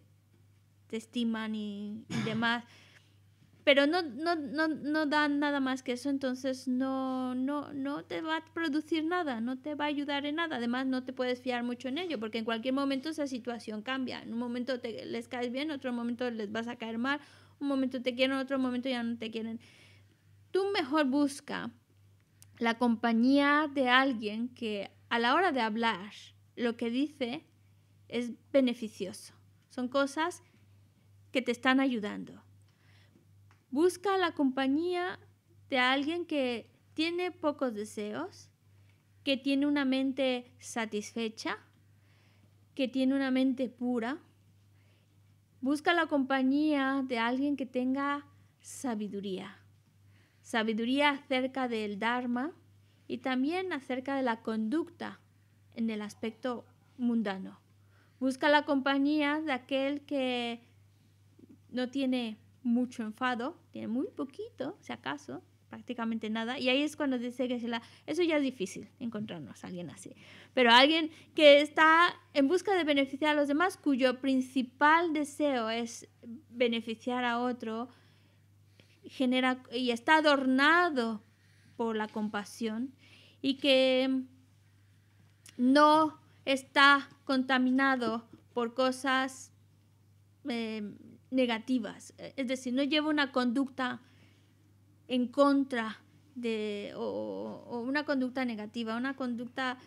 te estiman y, demás, pero no, no, no, no, dan nada más que eso, entonces no, no, no te va a producir nada, no te va a ayudar en nada. Además, no te puedes fiar mucho en ello, porque en cualquier momento esa situación cambia. En un momento te, les caes bien, otro momento les vas a caer mal, un momento te quieren, otro momento ya no te quieren tú mejor busca la compañía de alguien que a la hora de hablar lo que dice es beneficioso. Son cosas que te están ayudando. Busca la compañía de alguien que tiene pocos deseos, que tiene una mente satisfecha, que tiene una mente pura. Busca la compañía de alguien que tenga sabiduría sabiduría acerca del Dharma y también acerca de la conducta en el aspecto mundano. Busca la compañía de aquel que no tiene mucho enfado, tiene muy poquito, si acaso, prácticamente nada. Y ahí es cuando dice que eso ya es difícil encontrarnos, alguien así. Pero alguien que está en busca de beneficiar a los demás, cuyo principal deseo es beneficiar a otro, genera y está adornado por la compasión y que no está contaminado por cosas eh, negativas, es decir, no lleva una conducta en contra de o una conducta negativa, una conducta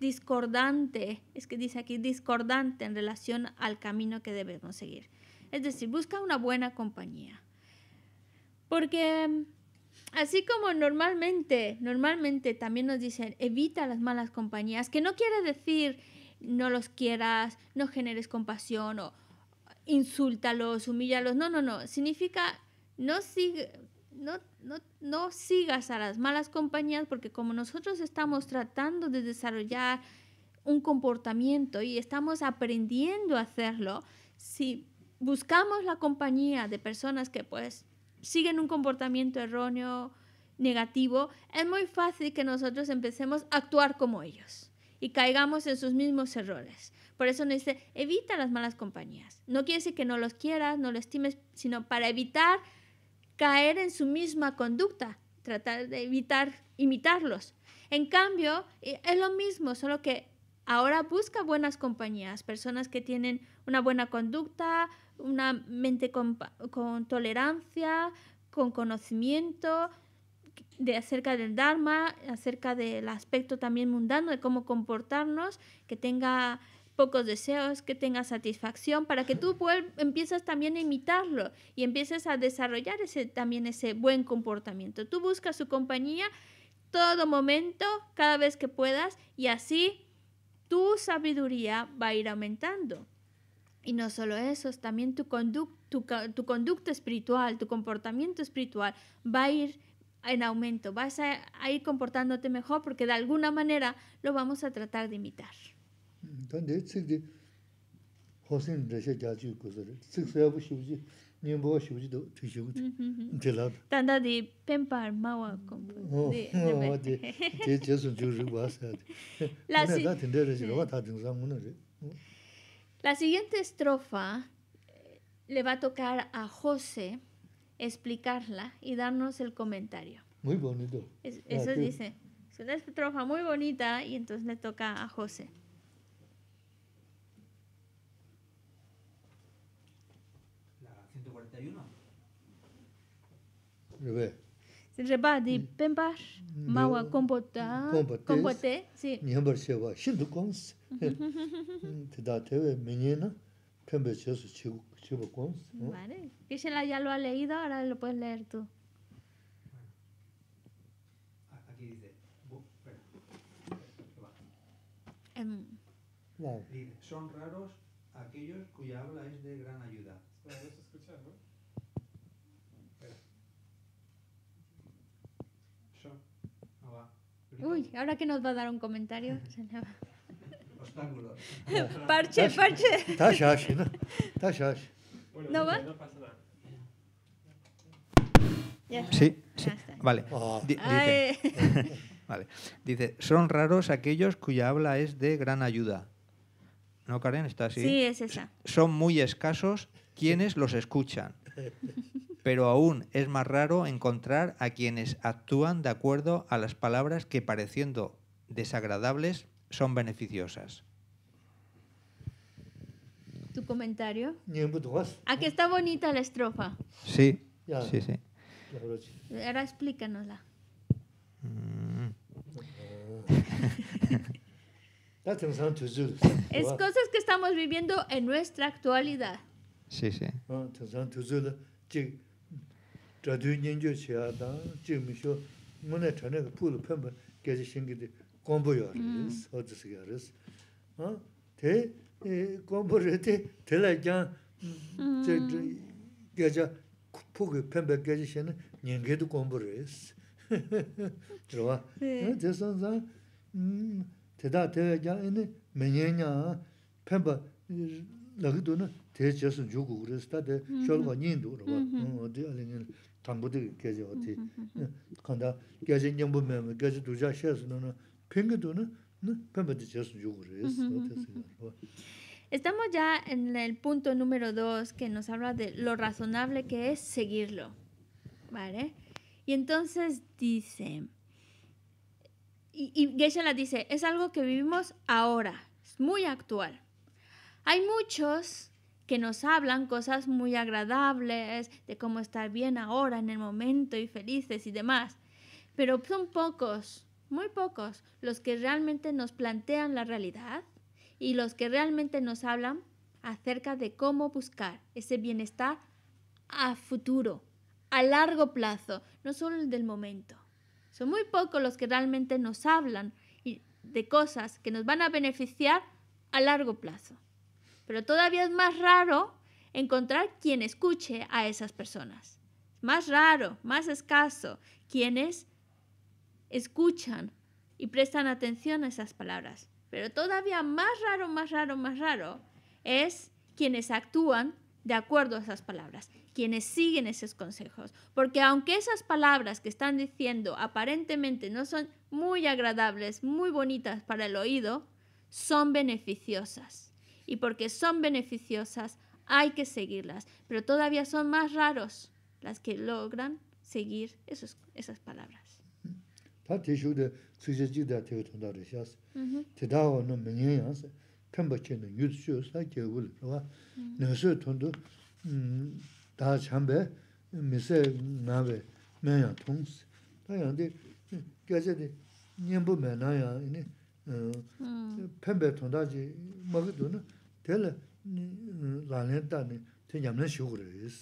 discordante, es que dice aquí discordante en relación al camino que debemos seguir. Es decir, busca una buena compañía porque mm, así como normalmente, normalmente también nos dicen evita las malas compañías, que no quiere decir no los quieras, no generes compasión o insúltalos, humíllalos. No, no, no. Significa no, no, no sigas a las malas compañías porque como nosotros estamos tratando de desarrollar un comportamiento y estamos aprendiendo a hacerlo, si buscamos la compañía de personas que pues siguen un comportamiento erróneo, negativo, es muy fácil que nosotros empecemos a actuar como ellos y caigamos en sus mismos errores. Por eso nos dice, evita las malas compañías. No quiere decir que no los quieras, no los estimes, sino para evitar caer en su misma conducta, tratar de evitar imitarlos. En cambio, eh, es lo mismo, solo que ahora busca buenas compañías, personas que tienen una buena conducta, una mente con, tolerancia, con conocimiento de acerca del Dharma, acerca del aspecto también mundano, de cómo comportarnos, que tenga pocos deseos, que tenga satisfacción, para que tú empieces también a imitarlo y empieces a desarrollar también ese buen comportamiento. Tú buscas su compañía todo momento, cada vez que puedas, y así tu sabiduría va a ir aumentando y no solo eso, también tu conducta espiritual, tu comportamiento espiritual va a ir en aumento. Vas a ir comportándote mejor porque de alguna manera lo vamos a tratar de imitar. Entonces de Jose de Jaçuco, si yo busijo, ni busijo, tu De lado. Tanta de pempar mawa con oh, de de eso juru vas La verdad entenderse lo va la siguiente estrofa eh, le va a tocar a José explicarla y darnos el comentario. Muy bonito. Ah, eso dice. Es una estrofa muy bonita y entonces le toca a José. La 141 de mm. pembar mawa kompota kompote si nyambar shewa shindu kongs tida tewe Te na pembe chesu chibu kongs vale la ya lo ha leído ahora lo puedes leer tú ah, aquí em. dice son raros aquellos cuya habla es de gran ayuda escuchar, ¿no? Uy, ahora que nos va a dar un comentario. parche, parche. ¿no? ¿No va? Sí, sí. Vale. Oh. Dice, vale. Dice, son raros aquellos cuya habla es de gran ayuda. ¿No, Karen? ¿Está así? Sí, es esa. Son muy escasos quienes los escuchan. pero aún es más raro encontrar a quienes actúan de acuerdo a las palabras que pareciendo desagradables son beneficiosas. ¿Tu comentario? Ah, que está bonita la estrofa. Sí, sí, sí. Ahora explícanosla. Mm. es cosas que estamos viviendo en nuestra actualidad. Sí, sí. Ah, dhā dhū yīññyó chéyá dháng, chéy mí shó, múné tánéka pū ló pēmbá kéché xéngi dhé, gómbó yó rés, hó ché xé yá rés. Té, gómbó ré té, télá kiañ, kéchá, pū ké pēmbá kéché xéñi, ñéñgé dhó gómbó rés. Tiro wá, na, Estamos ya en el punto número dos que nos habla de lo razonable que es seguirlo. ¿Vale? Y entonces dice, y, y la dice, es algo que vivimos ahora, es muy actual. Hay muchos que nos hablan cosas muy agradables, de cómo estar bien ahora, en el momento y felices y demás. Pero son pocos, muy pocos, los que realmente nos plantean la realidad y los que realmente nos hablan acerca de cómo buscar ese bienestar a futuro, a largo plazo, no solo el del momento. Son muy pocos los que realmente nos hablan de cosas que nos van a beneficiar a largo plazo. Pero todavía es más raro encontrar quien escuche a esas personas. Más raro, más escaso, quienes escuchan y prestan atención a esas palabras. Pero todavía más raro, más raro, más raro es quienes actúan de acuerdo a esas palabras, quienes siguen esos consejos. Porque aunque esas palabras que están diciendo aparentemente no son muy agradables, muy bonitas para el oído, son beneficiosas y porque son beneficiosas hay que seguirlas, pero todavía son más raros las que logran seguir esas palabras. pēmbē tōndā jī māgī tō nā, tēlā lānyā tā nī, tē ñamnā shīgu rā yīs.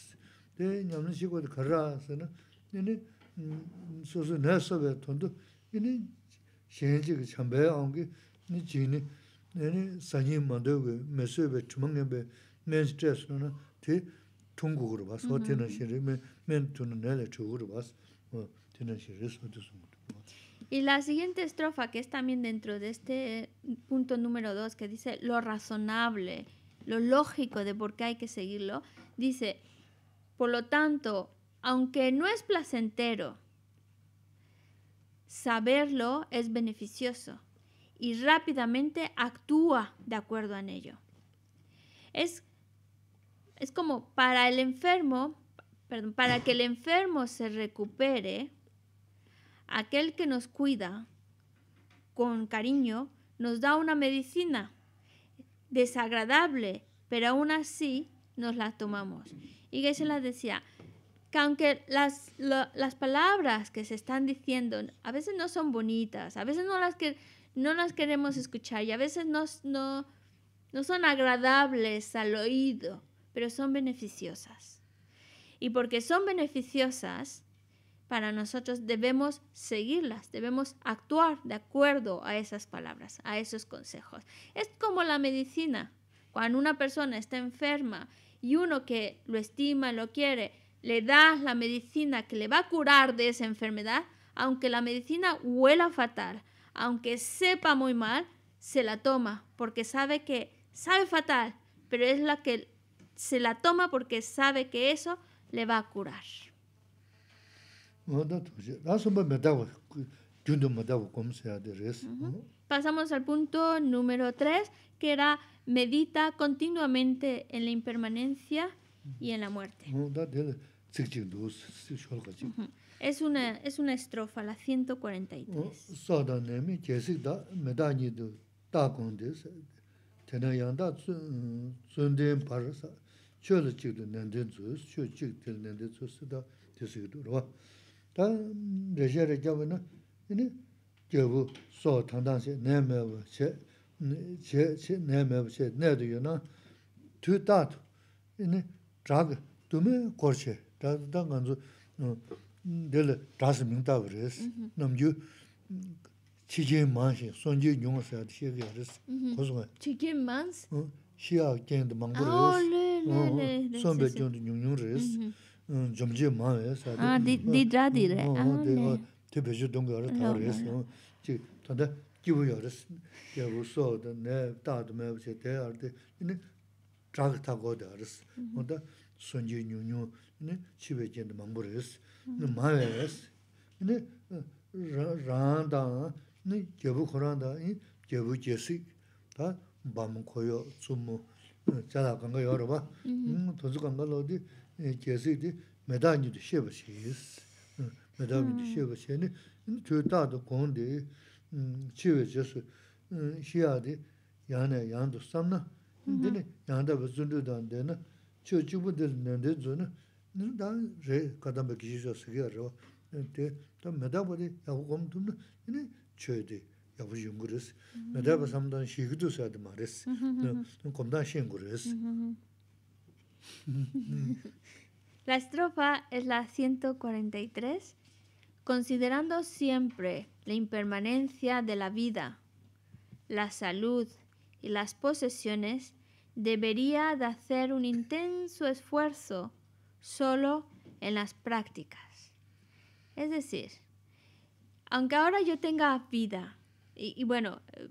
Tē ñamnā shīgu wā tā kar rā sā nā, nī nī 티 sō nā 되는 bē tōndō, nī nī shēng 되는 kā chāmbē Y la siguiente estrofa, que es también dentro de este punto número dos, que dice lo razonable, lo lógico de por qué hay que seguirlo, dice, por lo tanto, aunque no es placentero, saberlo es beneficioso y rápidamente actúa de acuerdo en ello. Es, es como para el enfermo, para que el enfermo se recupere, aquel que nos cuida con cariño nos da una medicina desagradable, pero aún así nos la tomamos. Y gay se decía, que aunque las, palabras que se están diciendo a veces no son bonitas, a veces no las, que, no queremos escuchar y a veces no son agradables al oído, pero son beneficiosas. Y porque son beneficiosas, para nosotros debemos seguirlas, debemos actuar de acuerdo a esas palabras, a esos consejos. Es como la medicina. Cuando una persona está enferma y uno que lo estima, lo quiere, le da la medicina que le va a curar de esa enfermedad, aunque la medicina huela fatal, aunque sepa muy mal, se la toma porque sabe que sabe fatal, pero es la que se la toma porque sabe que eso le va a curar. Pasamos al punto número 3, que era medita continuamente en la impermanencia y en la muerte. Es una, es una estrofa, la 143. Tā rēxē rē kiawē 저부 inī kiawē sō tāng tāng xē, nē mē wē xē, xē, 거체 nē mē wē xē, nē dō yō nā, tū tā tū, inī trā kē, tū mē kōr xē, tā tā ngā dzū, jomje maa ya saa. Di dhaa di ra. Ti bheche dunga ra thaa ra ya saa. 알데 tanda kiwa ya ra 네 Ya u soo da ne taa dhaa maa bache taa ya ra di. Ini dhaa ka taa Kezi di meda nyi di sheba shee yis. Meda nyi di sheba shee nyi. Nyi tui taa di koon di chiwe jisu, shiaa di yaa naya yaa ndukstamna. Ndi nyi yaa ndaba zundu dandena, choo chubu dili nendidzu nyi, nyi daa kadamba kiji jiswa sige yabu di yabu resi. resi. la estrofa es la 143, considerando siempre la impermanencia de la vida, la salud y las posesiones, debería de hacer un intenso esfuerzo solo en las prácticas. Es decir, aunque ahora yo tenga vida, y, y bueno, eh,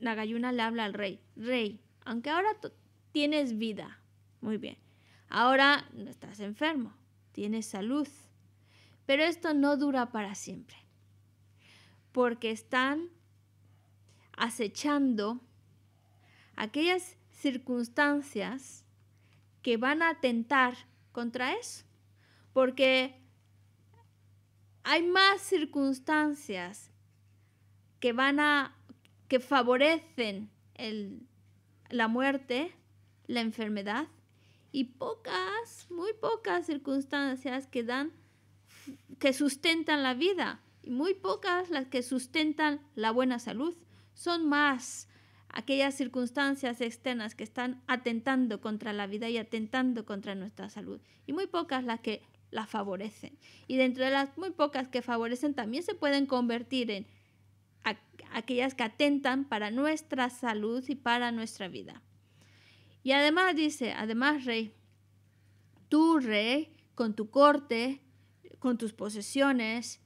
Nagayuna le habla al rey, rey, aunque ahora tienes vida, muy bien. Ahora no estás enfermo, tienes salud. Pero esto no dura para siempre, porque están acechando aquellas circunstancias que van a atentar contra eso, porque hay más circunstancias que van a que favorecen la muerte, la enfermedad, y pocas, muy pocas circunstancias que dan, que sustentan la vida y muy pocas las que sustentan la buena salud. Son más aquellas circunstancias externas que están atentando contra la vida y atentando contra nuestra salud y muy pocas las que la favorecen. Y dentro de las muy pocas que favorecen también se pueden convertir en aquellas que atentan para nuestra salud y para nuestra vida. Y además dice, además rey, tú rey, con tu corte, con tus posesiones,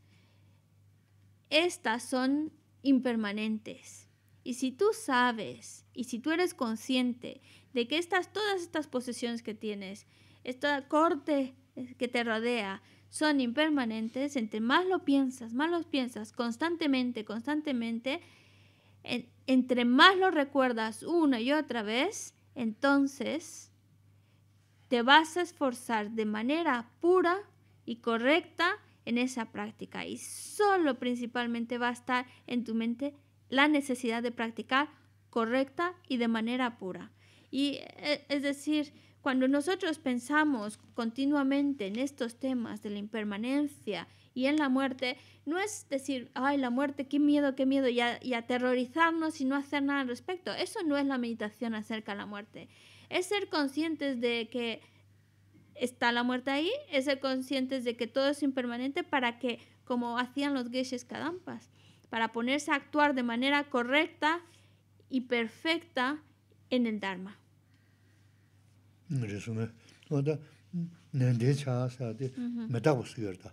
estas son impermanentes. Y si tú sabes, y si tú eres consciente de que estas, todas estas posesiones que tienes, esta corte que te rodea, son impermanentes, entre más lo piensas, más lo piensas constantemente, constantemente, entre más lo recuerdas una y otra vez, entonces, te vas a esforzar de manera pura y correcta en esa práctica y solo principalmente va a estar en tu mente la necesidad de practicar correcta y de manera pura. Y eh, es decir, cuando nosotros pensamos continuamente en estos temas de la impermanencia y en la muerte, no es decir, ay, la muerte, qué miedo, qué miedo, y, aterrorizarnos y no hacer nada al respecto. Eso no es la meditación acerca de la muerte. Es ser conscientes de que está la muerte ahí, es ser conscientes de que todo es impermanente para que, como hacían los geishas kadampas, para ponerse a actuar de manera correcta y perfecta en el Dharma. Uh cierta.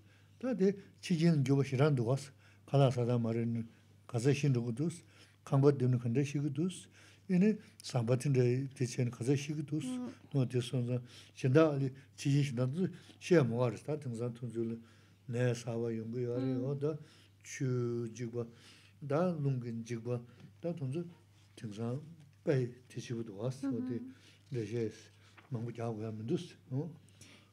다데 치진 chī jīn gyōba shirān duwās, kālā sādā mārē nū kāzā shīn rūgu dūs, kāmbā dīmni khandā shīgu dūs, inī sāmbā tīn rē tē chēn kāzā ali chī jīn shindā dūs, shiā mō gārīs, tā tīng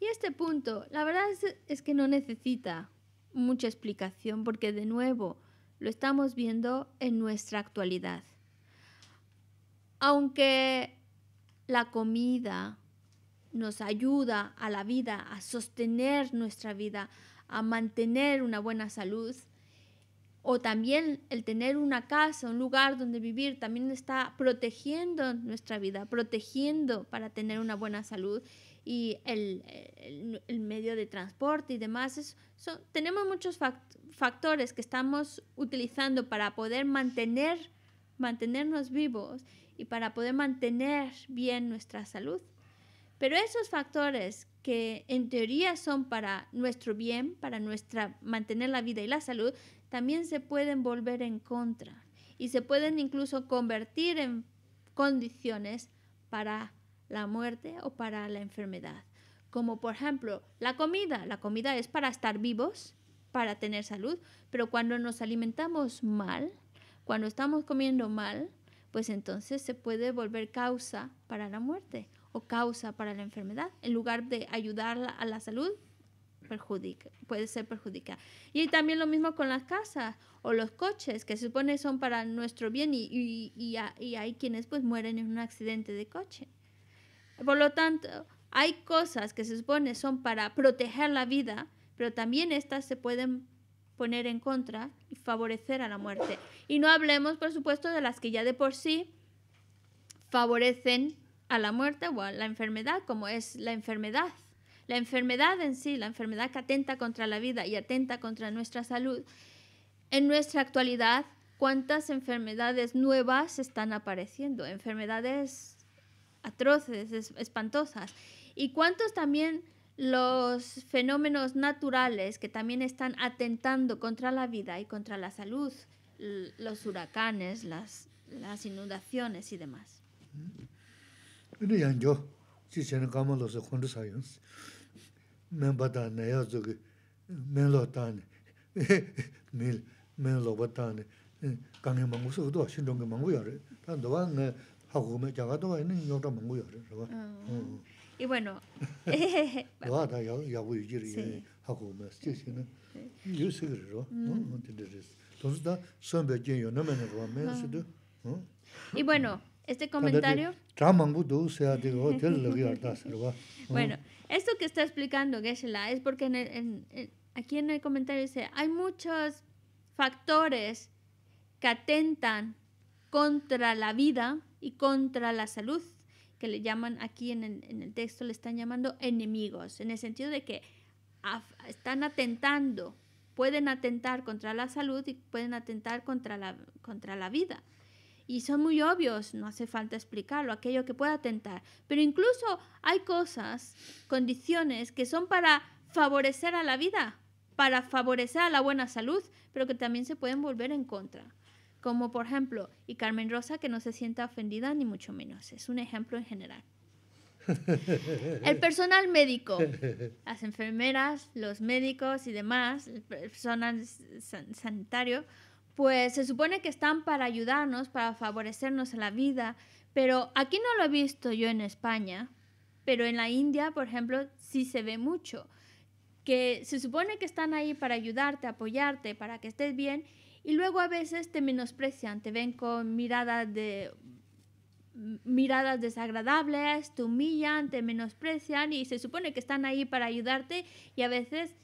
Y este punto, la verdad es, que no necesita mucha explicación porque de nuevo lo estamos viendo en nuestra actualidad. Aunque la comida nos ayuda a la vida, a sostener nuestra vida, a mantener una buena salud, o también el tener una casa, un lugar donde vivir, también está protegiendo nuestra vida, protegiendo para tener una buena salud y el, medio de transporte y demás. son, tenemos muchos factores que estamos utilizando para poder mantener, mantenernos vivos y para poder mantener bien nuestra salud. Pero esos factores que en teoría son para nuestro bien, para nuestra mantener la vida y la salud, también se pueden volver en contra y se pueden incluso convertir en condiciones para la muerte o para la enfermedad. Como por ejemplo la comida. La comida es para estar vivos, para tener salud, pero cuando nos alimentamos mal, cuando estamos comiendo mal, pues entonces se puede volver causa para la muerte o causa para la enfermedad. En lugar de ayudar a la salud, perjudica, puede ser perjudicada. Y también lo mismo con las casas o los coches, que se supone son para nuestro bien y, y hay quienes pues mueren en un accidente de coche. Por lo tanto, hay cosas que se supone son para proteger la vida, pero también estas se pueden poner en contra y favorecer a la muerte. Y no hablemos, por supuesto, de las que ya de por sí favorecen a la muerte o a la enfermedad, como es la enfermedad. La enfermedad en sí, la enfermedad que atenta contra la vida y atenta contra nuestra salud. En nuestra actualidad, ¿cuántas enfermedades nuevas están apareciendo? Enfermedades atroces, espantosas. ¿Y cuántos también los fenómenos naturales que también están atentando contra la vida y contra la salud, los huracanes, las, las inundaciones y demás? Y bueno. y bueno, este comentario Bueno, esto que está explicando geshe es porque aquí en el comentario dice, hay muchos factores que atentan contra la vida y contra la salud, que le llaman aquí en el, texto, le están llamando enemigos, en el sentido de que están atentando, pueden atentar contra la salud y pueden atentar contra la, contra la vida. Y son muy obvios, no hace falta explicarlo, aquello que pueda atentar. Pero incluso hay cosas, condiciones que son para favorecer a la vida, para favorecer a la buena salud, pero que también se pueden volver en contra como por ejemplo, y Carmen Rosa que no se sienta ofendida ni mucho menos, es un ejemplo en general. El personal médico, las enfermeras, los médicos y demás, el personal sanitario, pues se supone que están para ayudarnos, para favorecernos en la vida, pero aquí no lo he visto yo en España, pero en la India, por ejemplo, sí se ve mucho, que se supone que están ahí para ayudarte, apoyarte, para que estés bien y luego a veces te menosprecian, te ven con miradas de miradas desagradables, te humillan, te menosprecian y se supone que están ahí para ayudarte y a veces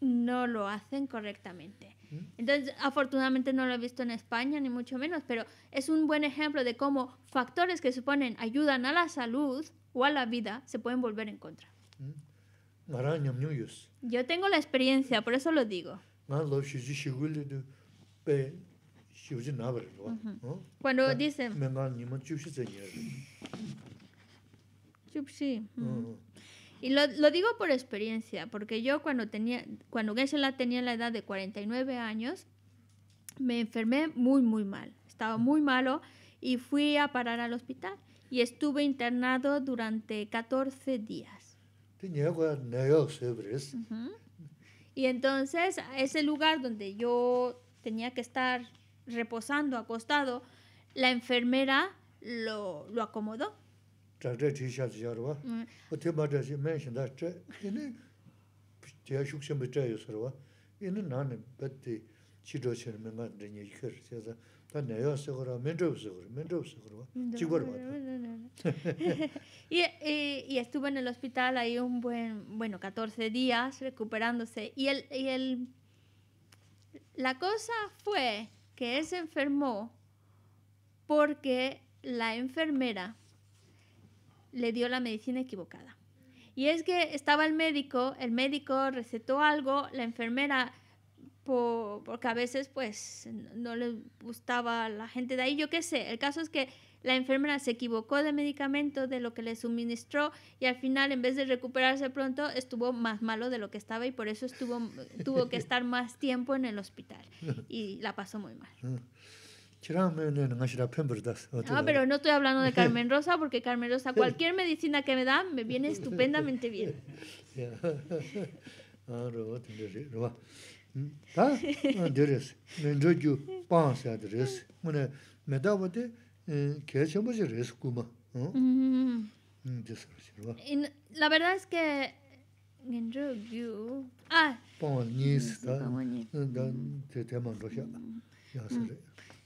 no lo hacen correctamente. ¿Mm? Entonces, afortunadamente no lo he visto en España, ni mucho menos, pero es un buen ejemplo de cómo factores que suponen ayudan a la salud o a la vida se pueden volver en contra. ¿Mm? Yo tengo la experiencia, por eso lo digo. Ah, cuando dice... Y lo, lo, digo por experiencia, porque yo cuando tenía, cuando Geshe-la tenía la edad de 49 años, me enfermé muy, muy mal. Estaba muy malo y fui a parar al hospital y estuve internado durante 14 días. Y entonces, ese lugar donde yo tenía que estar reposando, acostado, la enfermera lo, acomodó. y, estuvo en el hospital ahí un buen, bueno, 14 días recuperándose. Y el, el la cosa fue que él se enfermó porque la enfermera le dio la medicina equivocada. Y es que estaba el médico, el médico recetó algo, la enfermera, porque a veces pues no le gustaba la gente de ahí, yo qué sé. El caso es que la enfermera se equivocó de medicamento de lo que le suministró y al final, en vez de recuperarse pronto, estuvo más malo de lo que estaba y por eso estuvo, tuvo que estar más tiempo en el hospital y la pasó muy mal. Ah, pero no estoy hablando de Carmen Rosa porque Carmen Rosa, cualquier medicina que me da me viene estupendamente bien. Eh, mm, la verdad es que Ah.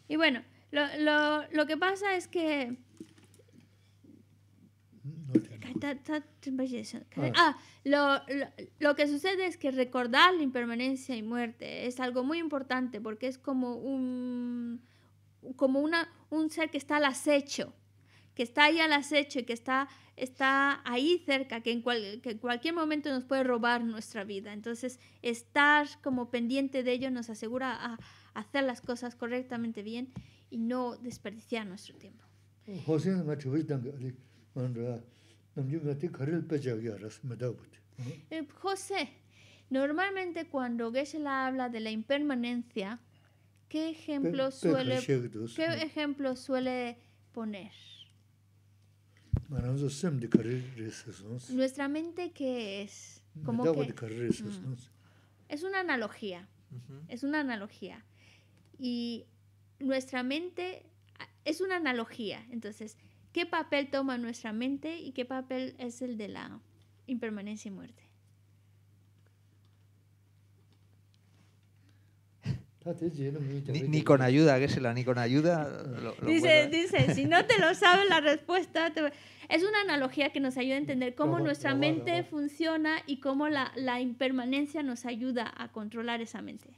Y bueno, lo, lo, lo que pasa es que... Mm, ah, ah lo, que sucede es que recordar la impermanencia y muerte es algo muy importante porque es como un como una, un ser que está al acecho, que está ahí al acecho y que está, está ahí cerca, que en, que en cualquier momento nos puede robar nuestra vida. Entonces, estar como pendiente de ello nos asegura a hacer las cosas correctamente bien y no desperdiciar nuestro tiempo. Eh, José, normalmente cuando Geshe-la habla de la impermanencia, ¿qué ejemplo suele, ¿qué ejemplo suele poner? Nuestra mente, ¿qué es? Mm, mm. es una analogía. Es una analogía. Y nuestra mente ah, es una analogía. Entonces, ¿qué papel toma nuestra mente y qué papel es el de la impermanencia y muerte? Ni, con ayuda, la ni con ayuda. dice, dice, si no te lo sabes la respuesta, es una analogía que nos ayuda a entender cómo nuestra mente funciona y cómo la, la, impermanencia nos ayuda a controlar esa mente.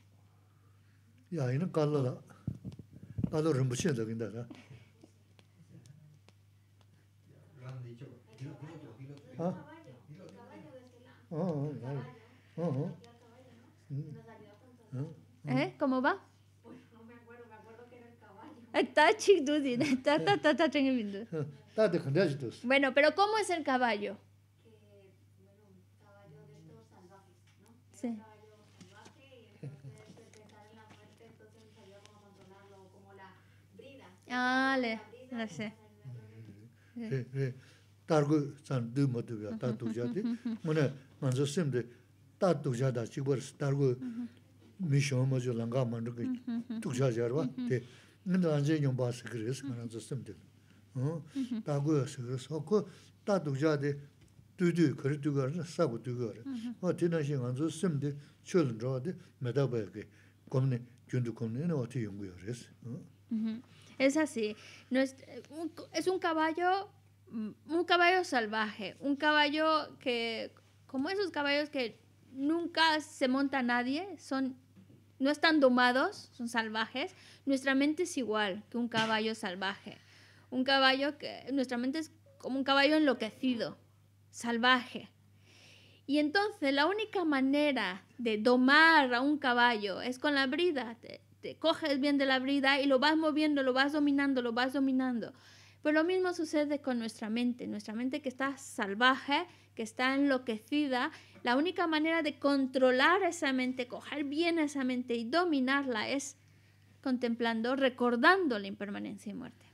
¿Ah? oh, oh, ¿Eh? Mm. ¿Cómo va? Pues no me acuerdo, me acuerdo que era el caballo. Está chido, está chido. Está chido. Está chido. Bueno, pero ¿cómo es el caballo? Que. Bueno, un caballo de estos salvajes, ¿no? Sí. Un caballo salvaje y entonces de pensar en la muerte, entonces salió como amontonado, como la brida. Ah, la brida. Sí, sí. Sí, sí. Targo, salvo, me devuelvo, tanto ya. Bueno, me mandó siempre, tanto es así, es, un, caballo, mm, un caballo salvaje, un caballo que, como esos caballos que nunca se monta nadie, son no están domados, son salvajes. Nuestra mente es igual que un caballo salvaje. Un caballo que. Nuestra mente es como un caballo enloquecido, salvaje. Y entonces la única manera de domar a un caballo es con la brida. Te, coges bien de la brida y lo vas moviendo, lo vas dominando, lo vas dominando. Pero lo mismo sucede con nuestra mente, nuestra mente que está salvaje, que está enloquecida, la única manera de controlar esa mente, coger bien esa mente y dominarla es contemplando, recordando la impermanencia y muerte.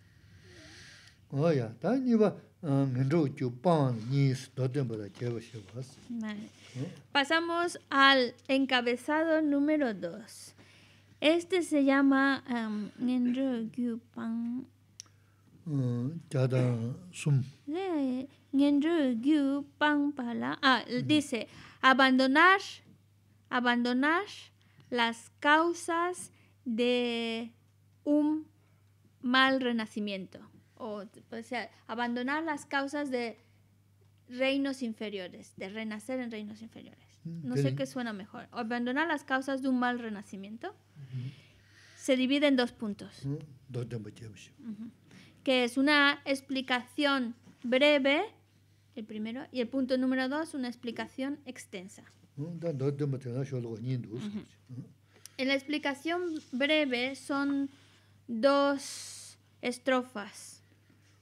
¿Eh? Pasamos al encabezado número 2. Este se llama em, Ah, dice, abandonar, abandonar las causas de un mal renacimiento. O, o sea, abandonar las causas de reinos inferiores, de renacer en reinos inferiores. Mm, no sé qué suena mejor. Abandonar las causas de un mal renacimiento se divide en dos puntos. Mm, que es una explicación breve el primero. Y el punto número dos, una explicación extensa. Mm, en la explicación breve son dos estrofas,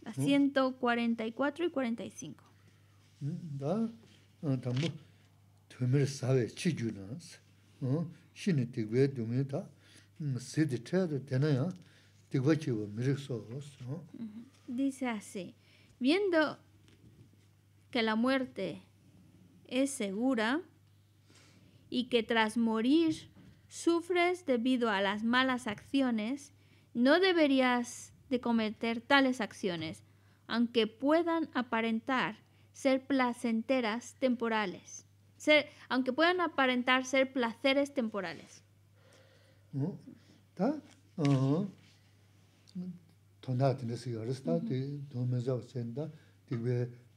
la 144 mm. y 45. Dice así, viendo que la muerte es segura y que tras morir sufres debido a las malas acciones, no deberías de cometer tales acciones, aunque puedan aparentar ser placenteras temporales. aunque puedan aparentar ser placeres temporales.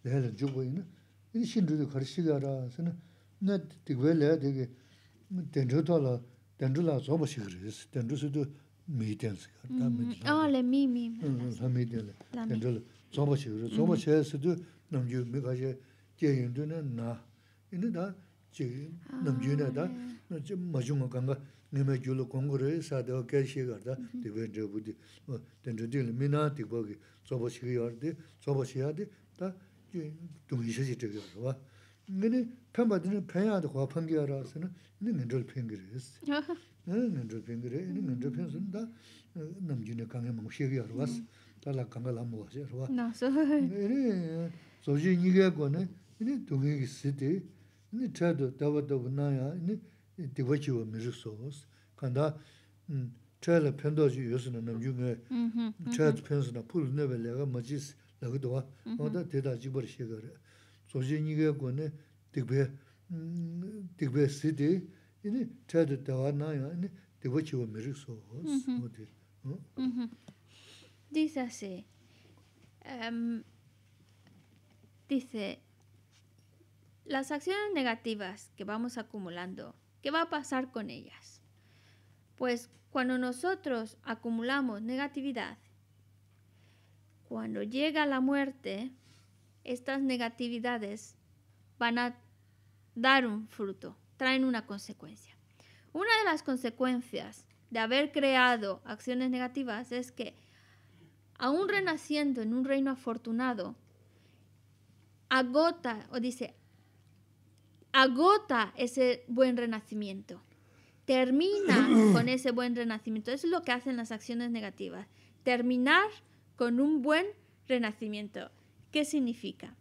대해서 jubo 이 Ina shindu di khari 되게 ra, sina, na digwe leha digi, dendru to la, dendru la zoba shigiri is, dendru sudu mi den siga, da mi den. Ah, le mi, mi. La mi den le, dendru la zoba shigiri. Zoba shaya sudu namju mi kaxe kye yundu yungi dungi shasi chagi aro wa. Nga nga nga pyaa bha dina pyaa aad kwaa phaangi aro aasana nga nga njol pyaa ngira isi. Nga nga njol pyaa ngira, nga nga njol pyaa isi nga namjina kanga mungu shiagi aro wa isi. Tala kanga lamu wa isi aro wa. Nga nga ti diwa chiwa Kanda pulu dice así dice las acciones negativas que vamos acumulando ¿qué va a pasar con ellas? pues cuando nosotros acumulamos negatividad cuando llega la muerte, estas negatividades van a dar un fruto, traen una consecuencia. Una de las consecuencias de haber creado acciones negativas es que, aún renaciendo en un reino afortunado, agota, o dice, agota ese buen renacimiento, termina con ese buen renacimiento. Eso es lo que hacen las acciones negativas, terminar con un buen renacimiento. ¿Qué significa?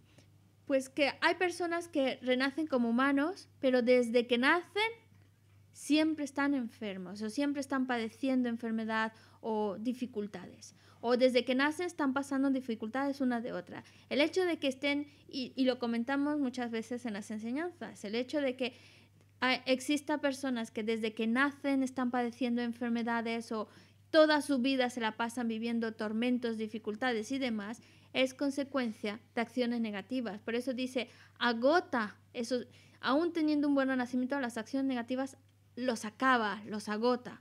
Pues que hay personas que renacen como humanos, pero desde que nacen siempre están enfermos o siempre están padeciendo enfermedad o dificultades. O desde que nacen están pasando dificultades una de otra. El hecho de que estén, y, lo comentamos muchas veces en las enseñanzas, el hecho de que exista personas que desde que nacen están padeciendo enfermedades o toda su vida se la pasan viviendo tormentos, dificultades y demás, es consecuencia de acciones negativas. Por eso dice, agota, eso, aún teniendo un buen nacimiento las acciones negativas los acaba, los agota.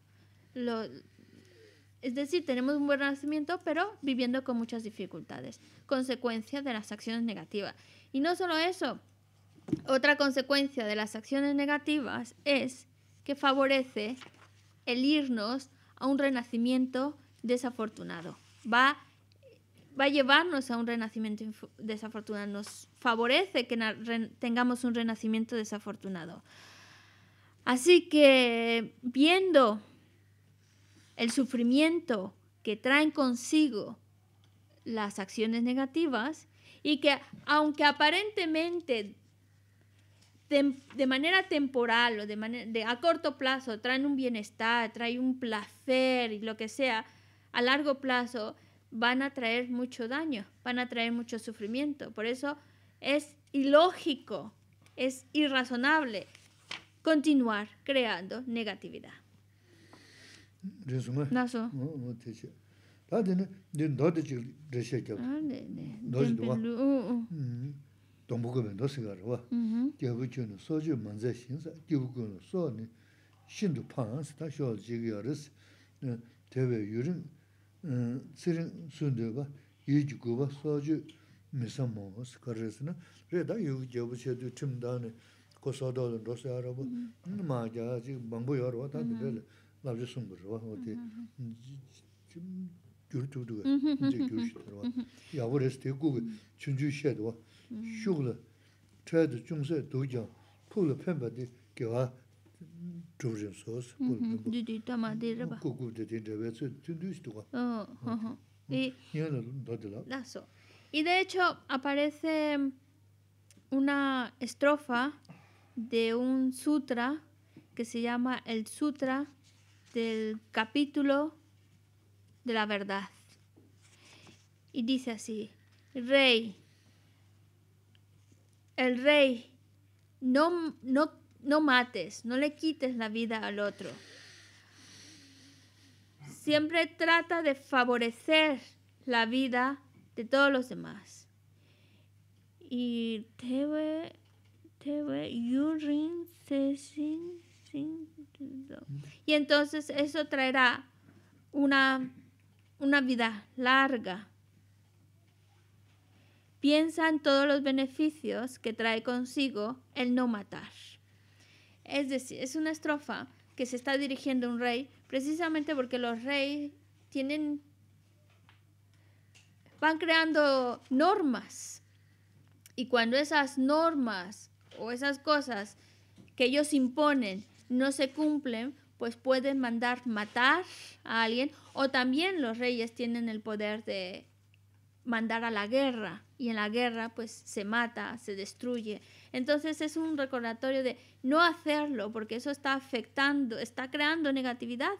es decir, tenemos un buen nacimiento pero viviendo con muchas dificultades, consecuencia de las acciones negativas. Y no solo eso, otra consecuencia de las acciones negativas es que favorece el irnos a un renacimiento desafortunado. Va, va a llevarnos a un renacimiento desafortunado. Nos favorece que tengamos un renacimiento desafortunado. Así que viendo el sufrimiento que traen consigo las acciones negativas y que aunque aparentemente de, manera temporal o de, manera, a corto plazo traen un bienestar, traen un placer y lo que sea, a largo plazo van a traer mucho daño, van a traer mucho sufrimiento. Por eso es ilógico, es irrazonable continuar creando negatividad. 동북은 도시가로 와. 음. 교부촌의 소주 먼저 신사 교부군의 소니 신도 파란스 다시 와서 지기어스. 대베 유림 쓰린 순도가 유지고바 소주 메사모가 스카르스나 제다 유교부체도 팀다네 고소도는 도시아라고 엄마가 아직 방부여로 왔다 그래. 나도 숨고 와. 어디 좀 줄줄도 이제 줄줄도 와. 야 버스티고 춘주시에도 shukla chayda chungsa dogyang pula penpa di kiwa chubrim sos. Didi tama di raba. Kuku didi raba, tsu tundu istuwa. Yana badila. Lazo. Y de hecho aparece una estrofa de un sutra que se llama el sutra del capítulo de la verdad. Y dice así, Rey, el rey, no, no, no mates, no le quites la vida al otro. Siempre trata de favorecer la vida de todos los demás. Y y entonces eso traerá una, una vida larga piensa en todos los beneficios que trae consigo el no matar. Es decir, es una estrofa que se está dirigiendo a un rey precisamente porque los reyes tienen van creando normas y cuando esas normas o esas cosas que ellos imponen no se cumplen, pues pueden mandar matar a alguien o también los reyes tienen el poder de mandar a la guerra y en la guerra pues se mata, se destruye. Entonces es un recordatorio de no hacerlo porque eso está afectando, está creando negatividad,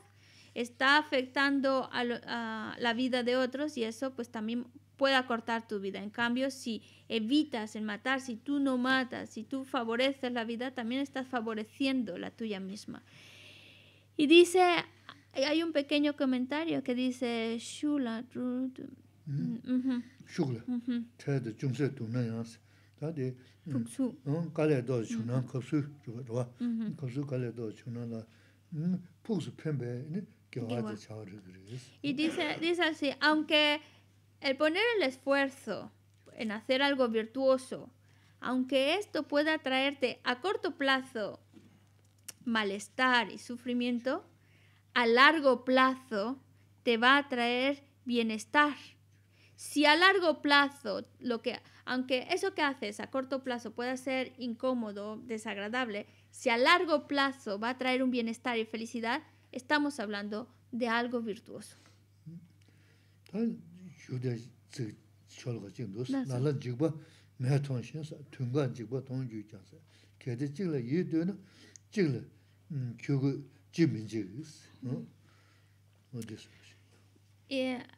está afectando a, la vida de otros y eso pues también puede acortar tu vida. En cambio, si evitas el matar, si tú no matas, si tú favoreces la vida, también estás favoreciendo la tuya misma. Y dice, hay un pequeño comentario que dice, Shula, y dice, dice así, aunque el poner el esfuerzo en hacer algo virtuoso, aunque esto pueda traerte a corto plazo malestar y sufrimiento, a largo plazo te va a traer bienestar. Si a largo plazo, lo que, aunque eso que haces a corto plazo pueda ser incómodo, desagradable, si a largo plazo va a traer un bienestar y felicidad, estamos hablando de algo virtuoso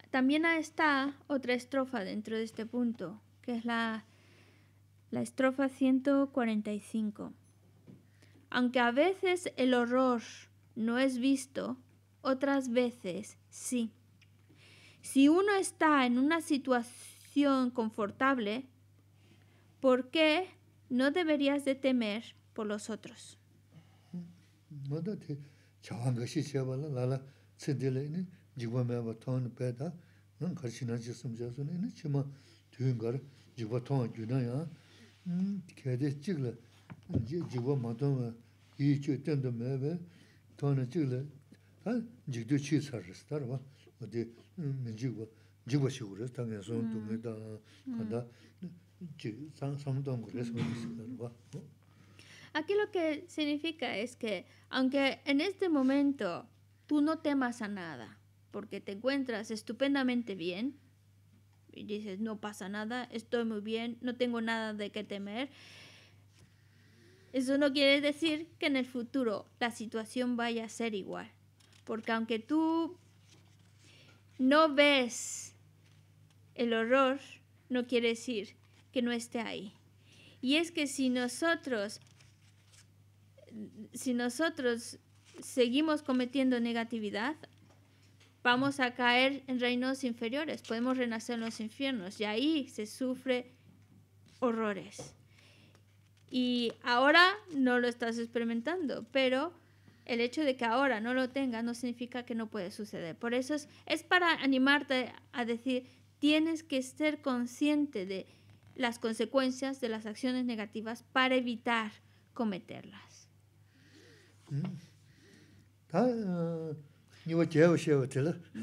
también está otra estrofa dentro de este punto, que es la, la estrofa 145. Aunque a veces el horror no es visto, otras veces sí. Si uno está en una situación confortable, ¿por qué no deberías de temer por los otros? jigwa mewa taan pe ta nang karshi na jisam jaso ina chima tuyun kar jigwa taan gyuna ya kade chigla jigwa mataan wa ii chu tendo mewe taan na chigla ta jigdo chi saris tarwa wadi mm, min jigwa jigwa shiguris ta nga son dungi ta kanda samdaan Aquí lo que significa es que, aunque en este momento tú no temas a nada, porque te encuentras estupendamente bien y dices, no pasa nada, estoy muy bien, no tengo nada de qué temer. Eso no quiere decir que en el futuro la situación vaya a ser igual, porque aunque tú no ves el horror, no quiere decir que no esté ahí. Y es que si nosotros, si nosotros seguimos cometiendo negatividad, vamos a caer en reinos inferiores, podemos renacer en los infiernos y ahí se sufre horrores. Y ahora no lo estás experimentando, pero el hecho de que ahora no lo tengas no significa que no puede suceder. Por eso es, para animarte a decir, tienes que ser consciente de las consecuencias de las acciones negativas para evitar cometerlas. Mm. Entonces,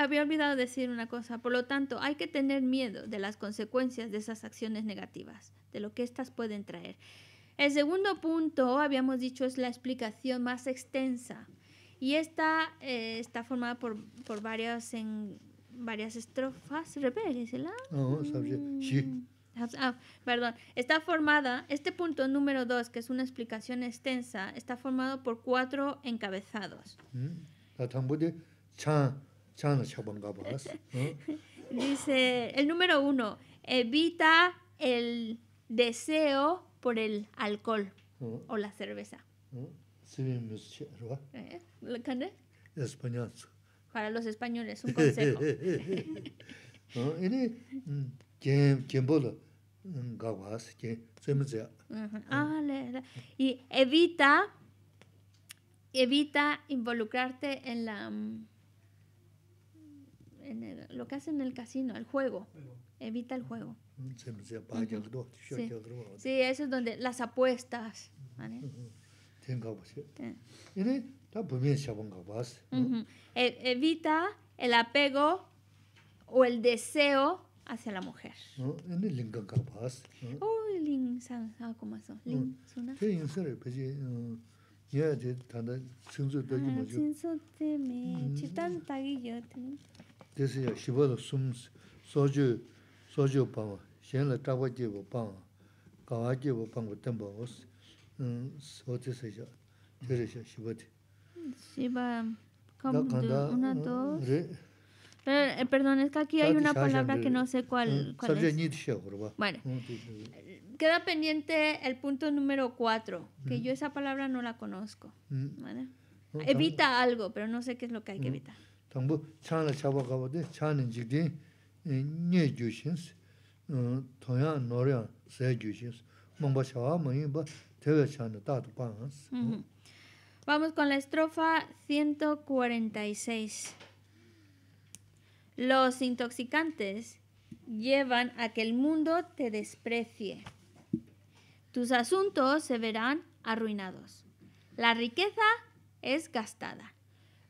había olvidado decir una cosa. Por lo tanto, hay que tener miedo de las consecuencias de esas acciones negativas, de lo que éstas pueden traer. El segundo punto, habíamos dicho, es la explicación más extensa. Y esta eh, está formada por, por varias, en, varias estrofas. Repéresela. No, oh, sí. Mm perdón, está formada, este punto número dos que es una explicación extensa, está formado por cuatro encabezados. Mm. Dice, el número uno evita el deseo por el alcohol o la cerveza. Para los españoles, un consejo. Ah, y evita, evita involucrarte en la mm, en lo que hacen en el casino, el juego. Evita el juego. sí. eso es donde las apuestas. ¿vale? Pues e, evita el apego o el deseo hacia la mujer. Ah, ah, mm. Shiva, come, mm, una, mm, dos. Eh, perdón, es que aquí hay una palabra que no sé cuál, mm, es. Bueno, queda pendiente el punto número cuatro, que yo esa palabra no la conozco. Mm. Evita algo, pero no sé qué es lo que hay que evitar. Vamos con la estrofa 146. Los intoxicantes llevan a que el mundo te desprecie. Tus asuntos se verán arruinados. La riqueza es gastada.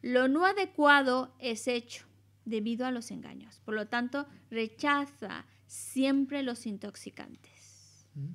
Lo no adecuado es hecho debido a los engaños. Por lo tanto, rechaza siempre los intoxicantes. Mm.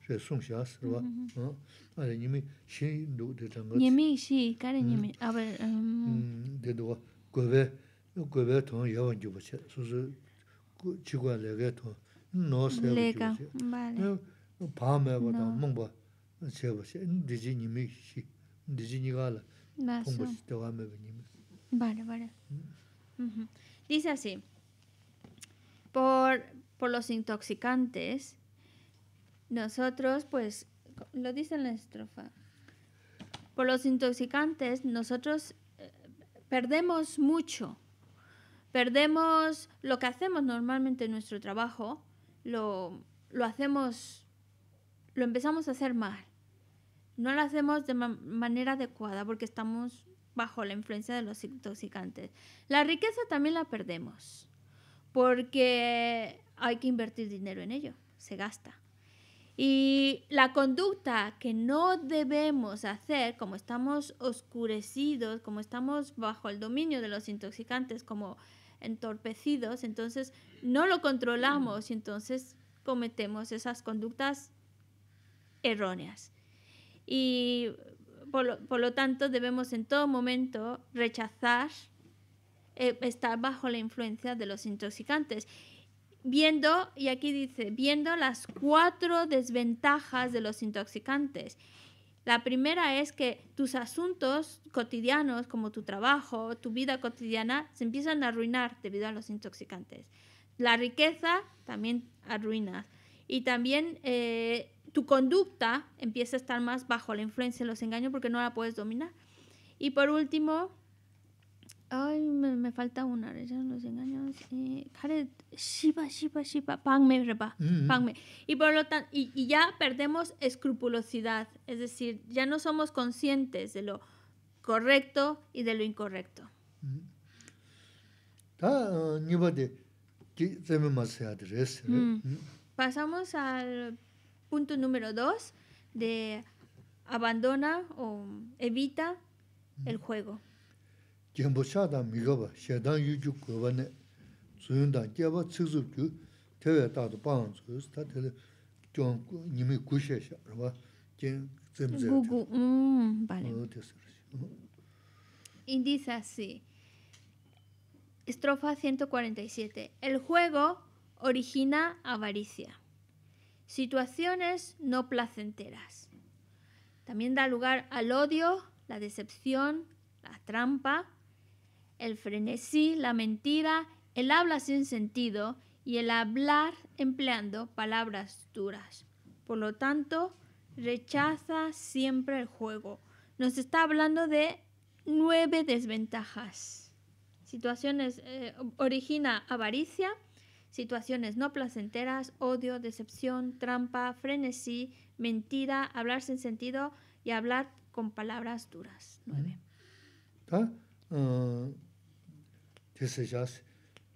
Dice así, por, por los intoxicantes, nosotros, pues, lo dice la estrofa, por los intoxicantes nosotros eh, perdemos mucho, perdemos lo que hacemos normalmente en nuestro trabajo, lo, lo hacemos, lo empezamos a hacer mal, no lo hacemos de manera adecuada porque estamos bajo la influencia de los intoxicantes. La riqueza también la perdemos porque hay que invertir dinero en ello, se gasta. Y la conducta que no debemos hacer, como estamos oscurecidos, como estamos bajo el dominio de los intoxicantes, como entorpecidos, entonces no lo controlamos y entonces cometemos esas conductas erróneas. Y por lo, tanto debemos en todo momento rechazar eh, estar bajo la influencia de los intoxicantes viendo, y aquí dice, viendo las cuatro desventajas de los intoxicantes. La primera es que tus asuntos cotidianos, como tu trabajo, tu vida cotidiana, se empiezan a arruinar debido a los intoxicantes. La riqueza también arruina. Y también eh, tu conducta empieza a estar más bajo la influencia de los engaños porque no la puedes dominar. Y por último, Ay, me, falta una, no los engañamos. Eh, mm. Y por lo tanto, y, ya perdemos escrupulosidad, es decir, ya no somos conscientes de lo correcto y de lo incorrecto. Mm. Ah, eh? mm. Pasamos al punto número dos de abandona o evita el juego jenpo shaadaan migaba shaadaan yu ju goba ne zuyundaan jeba tsikzub ju tewe taadu paan zuyus ta tele jiong nimi gu she sha rwa jen zemze gu gu, mm, vale oh, y dice así estrofa 147 el juego origina avaricia situaciones no placenteras también da lugar al odio la decepción la trampa el frenesí, la mentira, el habla sin sentido y el hablar empleando palabras duras. Por lo tanto, rechaza siempre el juego. Nos está hablando de nueve desventajas. Situaciones eh, origina avaricia, situaciones no placenteras, odio, decepción, trampa, frenesí, mentira, hablar sin sentido y hablar con palabras duras. Nueve. Ah, xe se xa xe,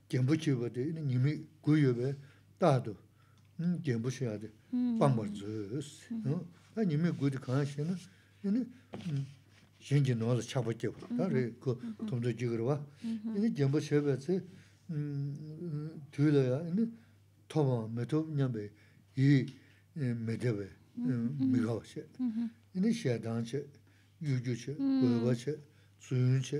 genbu xe bade, nimi guyo bade, dado, nimi genbu xe bade, bambar zuyo xe. Nimi guyo di kaaxe xe, nimi, xengi nol xe 냠베 이 메데베 Tum tu jigo rwa. Nimi genbu xe zi, ya, toba yi xe. xe dan xe, yu ju xe, hmm. guyo ba xe, zuyun xe.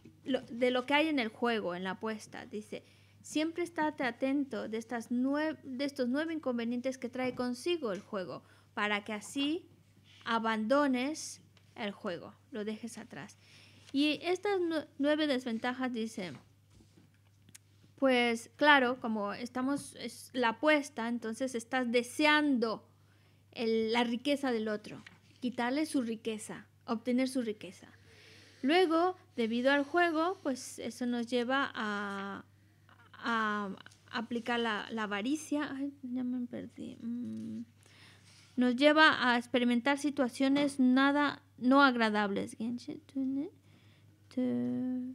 de lo que hay en el juego, en la apuesta. Dice, siempre estate atento de, estas de estos nueve inconvenientes que trae consigo el juego, para que así abandones el juego, lo dejes atrás. Y estas nueve desventajas dice, pues claro, como estamos, es la apuesta, entonces estás deseando la riqueza del otro, quitarle su riqueza, obtener su riqueza. Luego, debido al juego, pues eso nos lleva a, aplicar la, la, avaricia. Ay, ya me perdí. Mm. Nos lleva a experimentar situaciones nada no agradables. Mm. Sí, mm,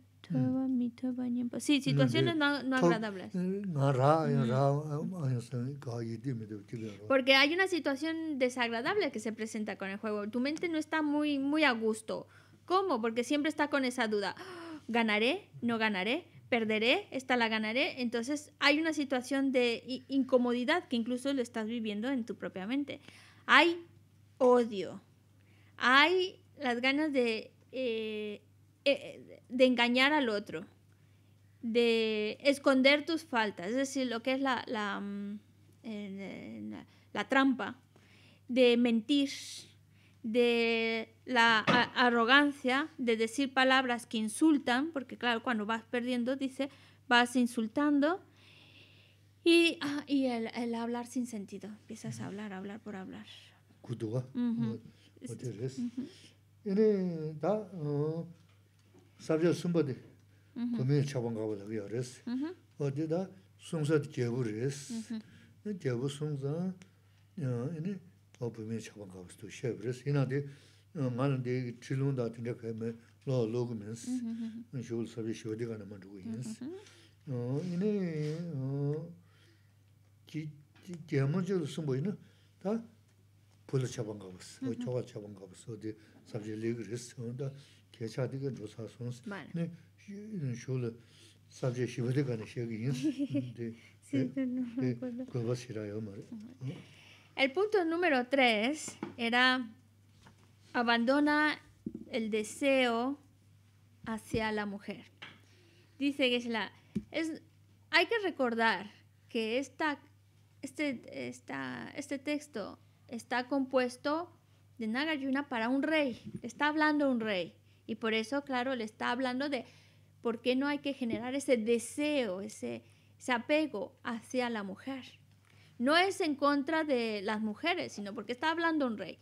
situaciones no, no agradables. Porque hay una situación desagradable que se presenta con el juego. Tu mente no está muy, muy a gusto. ¿Cómo? Porque siempre está con esa duda. ¿Ganaré? ¿No ganaré? perderé, esta la ganaré. Entonces hay una situación de incomodidad que incluso lo estás viviendo en tu propia mente. Hay odio, hay las ganas de, eh, eh, de engañar al otro, de esconder tus faltas, es decir, lo que es la mm, trampa, de mentir, de la arrogancia, de decir palabras que insultan, porque claro, cuando vas perdiendo, dice, vas insultando, y, ah, y el, el, hablar sin sentido, empiezas a hablar, hablar por hablar. lo pimi chapa kawas tu shebris. Ina di uh, nga nga di chilun da tinda kaya me lo logu minis, mm-hmm. shogul sabi shogadi ka nama dhugu minis. Ina kiyama jil sumbo ina da pula chapa mm-hmm. kawas, o choga chapa kawas, o di El punto número tres era abandona el deseo hacia la mujer. Dice geshe hay que recordar que este, este, texto está compuesto de Nagayuna para un rey, está hablando un rey. Y por eso, claro, le está hablando de por qué no hay que generar ese deseo, ese apego hacia la mujer. No es en contra de las mujeres, sino porque está hablando un rey.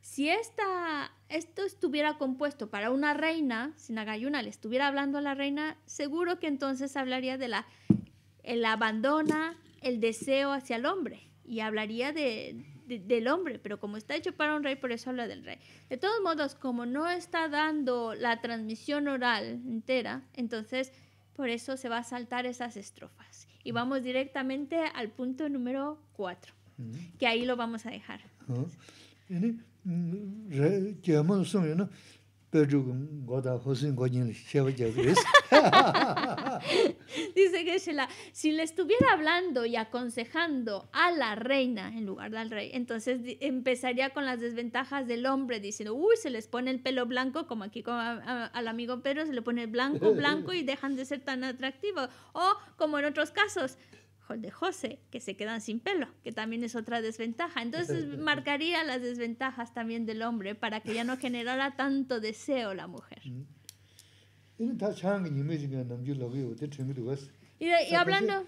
Si esta, esto estuviera compuesto para una reina, si Nagayuna le estuviera hablando a la reina, seguro que entonces hablaría de la el abandona, el deseo hacia el hombre y hablaría del hombre, pero como está hecho para un rey, por eso habla del rey. De todos modos, como no está dando la transmisión oral entera, entonces por eso se va a saltar esas estrofas. Y vamos directamente al punto número cuatro, que ahí lo vamos a dejar. Dice que la si le estuviera hablando y aconsejando a la reina en lugar del rey, entonces empezaría con las desventajas del hombre, diciendo, uy, se les pone el pelo blanco, como aquí al amigo Pedro, se le pone blanco, blanco y dejan de ser tan atractivos. O como en otros casos, de José, que se quedan sin pelo, que también es otra desventaja. Entonces marcaría las desventajas también del hombre para que ya no generara tanto deseo la mujer. Mm. Y, hablando...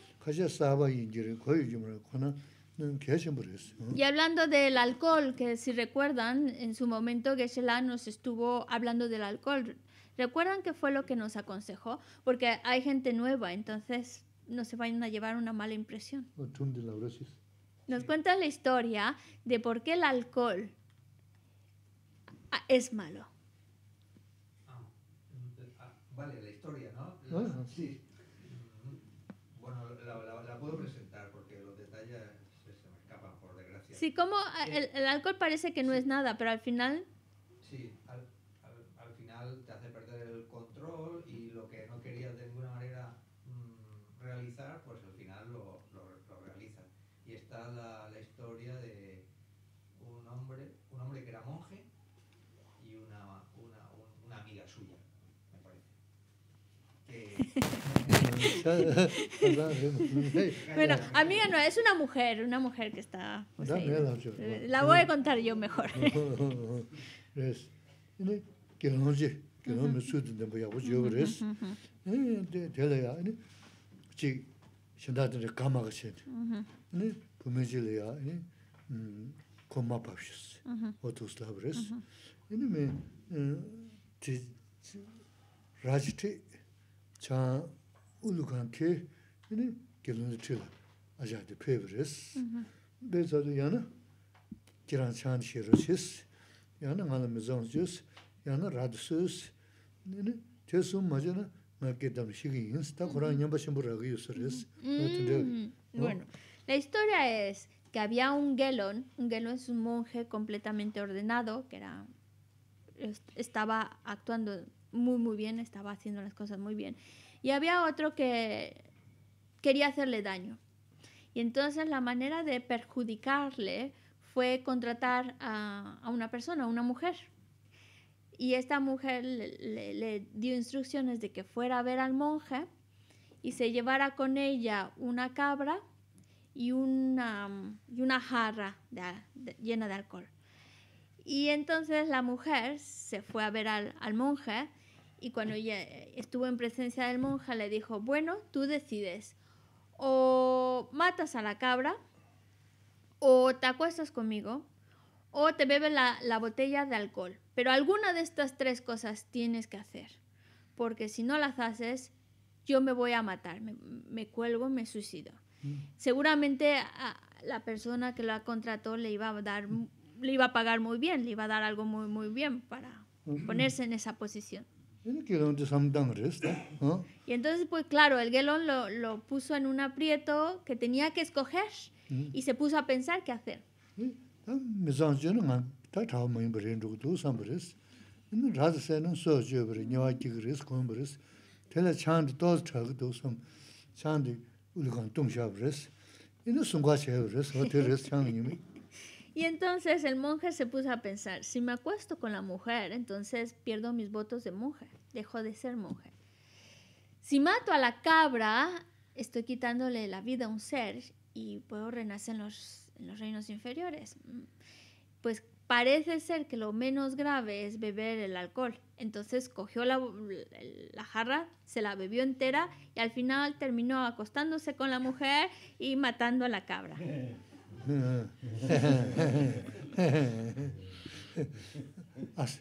Y hablando del alcohol, que si recuerdan, en su momento Geshe-la nos estuvo hablando del alcohol. ¿Recuerdan qué fue lo que nos aconsejó? Porque hay gente nueva, entonces no se vayan a llevar una mala impresión. Nos cuenta la historia de por qué el alcohol ah, es malo. Ah, ah, vale, la historia, ¿no? sí. Mm, bueno, la, puedo presentar porque los detalles se, me escapan, por desgracia. Sí, como el, alcohol parece que no es nada, pero al final pues al final lo, lo, lo realizan. Y está la, historia de un hombre, un hombre que era monje y una, una, amiga suya, me parece. bueno, amiga no, es una mujer, una mujer que está... Pues, la voy a contar yo mejor. que yo de eh, ¿no? chik shindatini kamaga shindi. Ani pumijili ya koma pavshis, otus labris. Ani mi ti rajiti chan ulukan ki ani gilini tila ajaydi pavris. Bezadu yana giran chan shirishis, yana ngana mizansiyos, yana radisiyos. Ani tesum Bueno, la historia es que había un gelón, un guelón es un monje completamente ordenado, que era estaba actuando muy muy bien, estaba haciendo las cosas muy bien. Y había otro que quería hacerle daño. Y entonces la manera de perjudicarle fue contratar a, a una persona, a una mujer, y esta mujer le, dio instrucciones de que fuera a ver al monje y se llevara con ella una cabra y una, y una jarra llena de alcohol. Y entonces la mujer se fue a ver al monje y cuando ella estuvo en presencia del monje le dijo, bueno, tú decides, o matas a la cabra o te acuestas conmigo o te bebes la, botella de alcohol. Pero alguna de estas tres cosas tienes que hacer, porque si no las haces, yo me voy a matar, me, cuelgo, me suicido. Mm. Seguramente la persona que la contrató le iba a dar, le iba a pagar muy bien, le iba a dar algo muy, muy bien para ponerse en esa posición. Y entonces, pues claro, el gelón lo, lo, puso en un aprieto que tenía que escoger mm. y se puso a pensar qué hacer mizan zhiyana nga ta tawa mayin bari nrugu duu san baris. Ina raza sayana so zhiyo bari, nyawa jigi ris, kuwan baris. Tela chandi toz chaga duu san, chandi uligan tungsha baris. Ina sungwa chaya baris, hote ris changa nimi. Y entonces el monje se puso a pensar, si me acuesto con la mujer, entonces pierdo mis votos de monje, dejo de ser monje. Si mato a la cabra, estoy quitándole la vida a un ser y puedo renacer en los los reinos inferiores. Pues parece ser que lo menos grave es beber el alcohol. Entonces cogió la, jarra, se la bebió entera y al final terminó acostándose con la mujer y matando a la cabra. Así,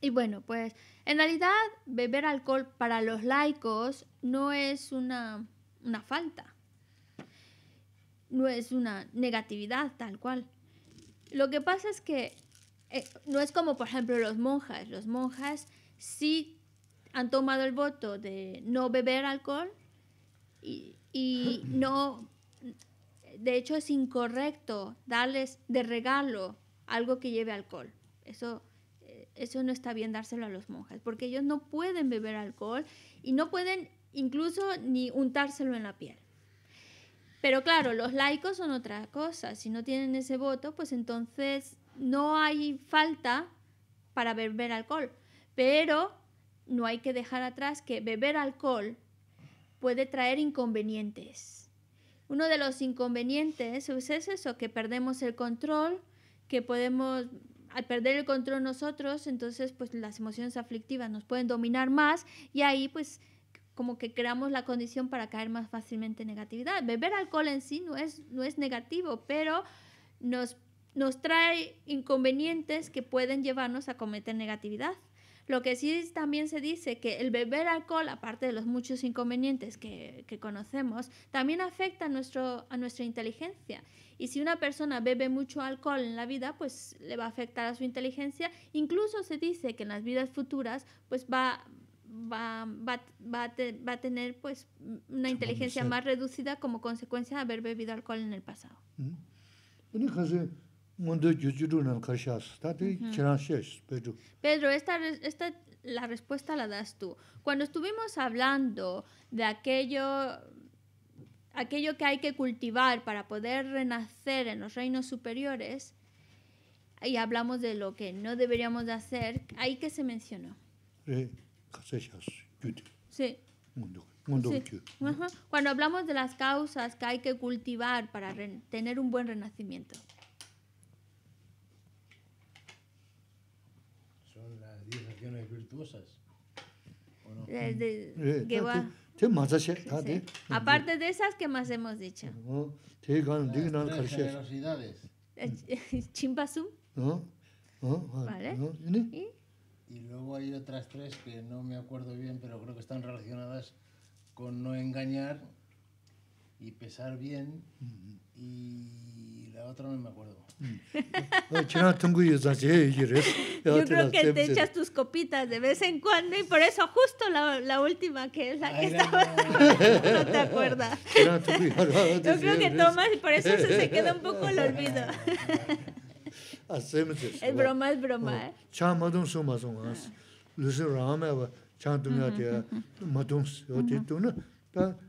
Y bueno, pues en realidad beber alcohol para los laicos no es una, falta, no es una negatividad tal cual. Lo que pasa es que eh, no es como por ejemplo los monjas, los monjas sí han tomado el voto de no beber alcohol y, y no, de hecho es incorrecto darles de regalo algo que lleve alcohol. Eso eso no está bien dárselo a los monjas porque ellos no pueden beber alcohol y no pueden incluso ni untárselo en la piel. Pero claro, los laicos son otra cosa, si no tienen ese voto, pues entonces no hay falta para beber alcohol, pero no hay que dejar atrás que beber alcohol puede traer inconvenientes. Uno de los inconvenientes es eso, que perdemos el control, que podemos al perder el control nosotros, entonces pues las emociones aflictivas nos pueden dominar más y ahí pues como que creamos la condición para caer más fácilmente en negatividad. Beber alcohol en sí no es, no es negativo, pero nos, nos trae inconvenientes que pueden llevarnos a cometer negatividad. Lo que sí también se dice que el beber alcohol, aparte de los muchos inconvenientes que, conocemos, también afecta a, nuestro, a nuestra inteligencia. Y si una persona bebe mucho alcohol en la vida, pues le va a afectar a su inteligencia. Incluso se dice que en las vidas futuras, pues va, va, a, tener pues una inteligencia más reducida como consecuencia de haber bebido alcohol en el pasado. Mm. Pedro, esta, esta, la respuesta la das tú. Cuando estuvimos hablando de aquello, aquello que hay que cultivar para poder renacer en los reinos superiores, y hablamos de lo que no deberíamos de hacer, ahí que se mencionó. Eh, sí. Sí. Cuando hablamos de las causas que hay que cultivar para tener un buen renacimiento. Aparte de esas que más hemos dicho. Eh, ah, ¿Vale? ¿Y? y luego hay otras tres que no me acuerdo bien, pero creo que están relacionadas con no engañar y pesar bien y otra no me acuerdo. Mm. ¿eh? Yo creo que te echas tus copitas de vez en cuando y por eso justo la, la última que es la que estaba, no te acuerdas. Yo creo que tomas y por eso se, se queda un poco el olvido. Es broma, es broma. Eh. chama Chamadum sumas sumas. Lucy Rameva, Chantumia, Matums, Otituna,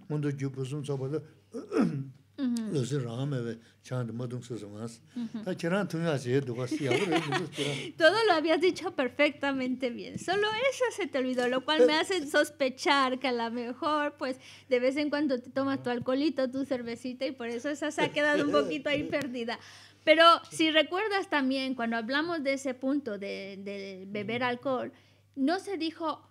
Mundo un Sabada. todo lo habías dicho perfectamente bien solo eso se te olvidó lo cual me hace sospechar que a lo mejor pues de vez en cuando te tomas tu alcoholito tu cervecita y por eso esa se ha quedado un poquito ahí perdida pero si recuerdas también cuando hablamos de ese punto de beber alcohol no se dijo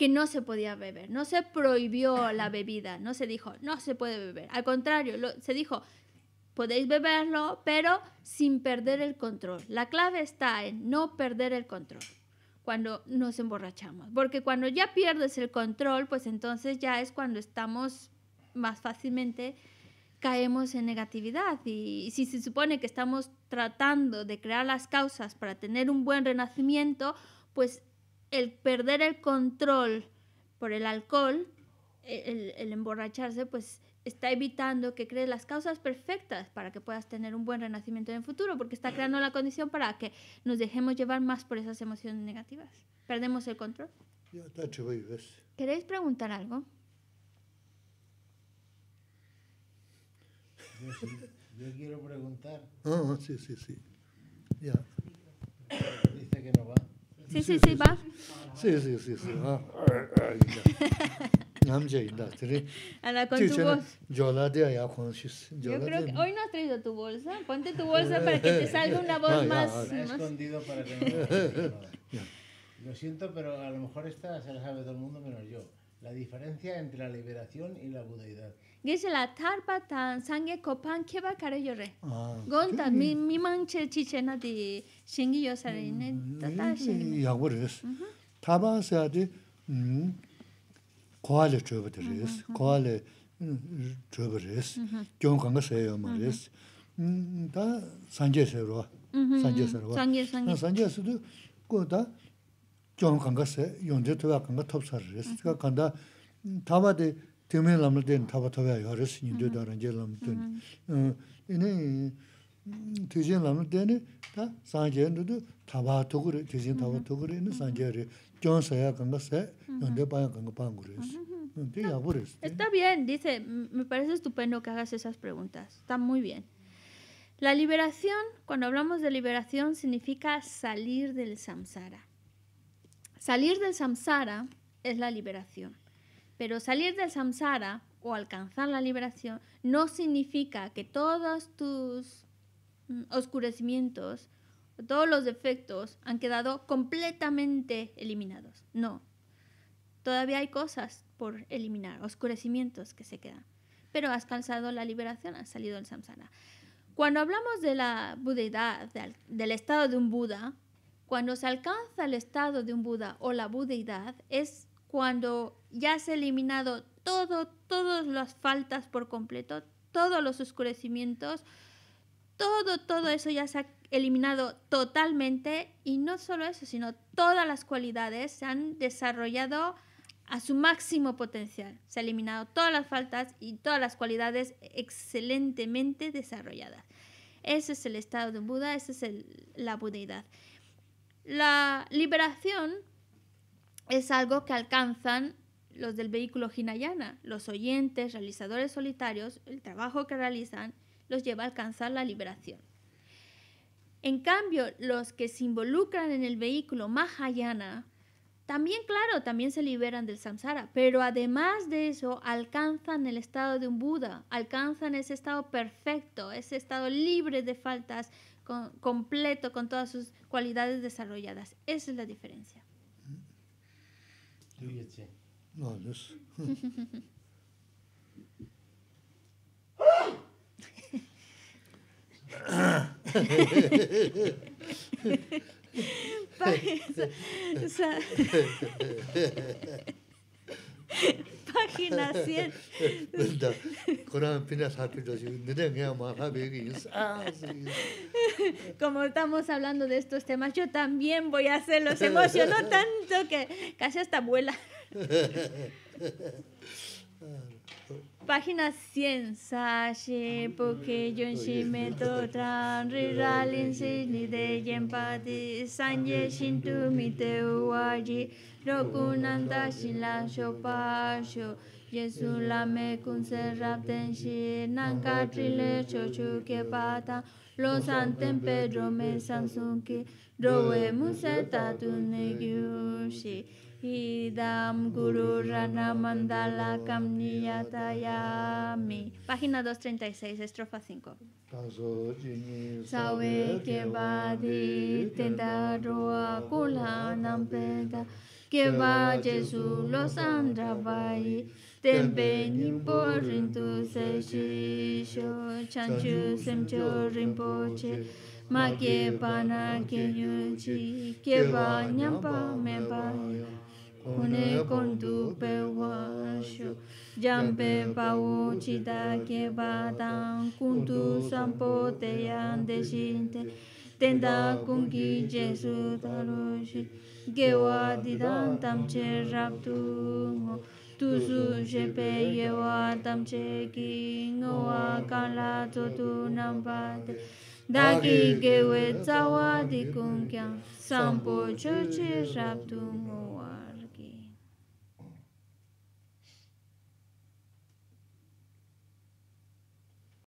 que no se podía beber, no se prohibió la bebida, no se dijo, no se puede beber. Al contrario, se dijo, podéis beberlo, pero sin perder el control. La clave está en no perder el control cuando nos emborrachamos, porque cuando ya pierdes el control, pues entonces ya es cuando estamos más fácilmente caemos en negatividad y si se supone que estamos tratando de crear las causas para tener un buen renacimiento, pues el perder el control por el alcohol, e, el, emborracharse, pues está evitando que crees las causas perfectas para que puedas tener un buen renacimiento en el futuro, porque está creando la condición para que nos dejemos llevar más por esas emociones negativas. Perdemos el control. ¿Queréis preguntar algo? Yo, quiero preguntar. Ah, sí, sí, sí. Ya. Dice que no va. Sí, sí, sí, va. Sí, sí, sí, sí. Ana, con tu voz. Yo creo que hoy no has traído tu bolsa. Ponte tu bolsa para que te salga una voz más. más escondido para que no Lo siento, pero a lo mejor esta se la sabe todo el mundo menos yo. La diferencia entre la liberación y la budeidad. 게실라 타르파탄 상게 코판 케바 카레요레 곤타 미 미망체 치체나디 신기 요사레 있네 따다시 야고르스 타바스야디 음 코알레 쮸버드레스 코알레 쮸버레스 경강가 세요 말레스 음다 산제세로 산제세로 산제 산제 산제스도 고다 경강가 세 용제도가 간가 간다 타바데 tīngmē lāma tēn tāpa tāpa yā rēs ni, dā rāngyē lāma tēn. Nē, tīzhēn lāma tēne tā sāngyē nō tō tāpa tōgu rē, tīzhēn tāpa tōgu rē, nē sāngyē rē, gyōng sāyā kāngā sā, yōndē páyā kāngā pāngu rēs. Tī yā gu rēs. Está bien, dice, me parece estupendo que hagas esas preguntas, está muy bien. La liberación, cuando hablamos de liberación, significa salir del samsara. Salir del samsara es la liberación. Pero salir del samsara o alcanzar la liberación no significa que todos tus mm, oscurecimientos, todos los defectos han quedado completamente eliminados. No. Todavía hay cosas por eliminar, oscurecimientos que se quedan. Pero has alcanzado la liberación, has salido del samsara. Cuando hablamos de la budeidad, del estado de un Buda, cuando se alcanza el estado de un Buda o la budeidad, es cuando ya se ha eliminado todo, todas las faltas por completo, todos los oscurecimientos, todo, todo eso ya se ha eliminado totalmente y no solo eso, sino todas las cualidades se han desarrollado a su máximo potencial. Se ha eliminado todas las faltas y todas las cualidades excelentemente desarrolladas. Ese es el estado de Buda, esa es la budeidad. La liberación es algo que alcanzan los del vehículo Hinayana. Los oyentes, realizadores solitarios, el trabajo que realizan los lleva a alcanzar la liberación. En cambio, los que se involucran en el vehículo Mahayana, también, claro, también se liberan del samsara, pero además de eso, alcanzan el estado de un Buda, alcanzan ese estado perfecto, ese estado libre de faltas, completo, con todas sus cualidades desarrolladas. Esa es la diferencia. Büyüyecek. Ne olur? ben, sen, sen... página 100. 그러니까 그런 피나서 근데 그냥 마사베기 Como estamos hablando de estos temas, yo también voy a hacerlo. Se emocionó tanto que casi hasta abuela. Página 100. Sashi, porque yo en tran, riralin, sin ni de empatía, sanje, shintu, Miteu, te uaji. Rokunanda Shinla Shopasho Yesu Lame Kunse Rapten Shinan Katrile Chochu Kepata Los Anten Pedro Me Sansunki Roe Muse Tatu Negyushi Idam Guru Rana Mandala Kamniyatayami Página 236, estrofa 5. Sabe que va di tenda roa kulanam peda que va Jesús los andra vai tempe nimpo rintu se si sho chanchu semcho rimpo che ma que pa na que yo chi que va nya me ba kone kon tu pe wa sho pa u chi da que va dan kun tu san po te an de sin ki Jesús ta shi gewa didan tamche rabdu mo tuzu jepe yewa tamche ki wa, kala totu nambate dagi gewe tawa di kumkyang sampo choche rabdu mo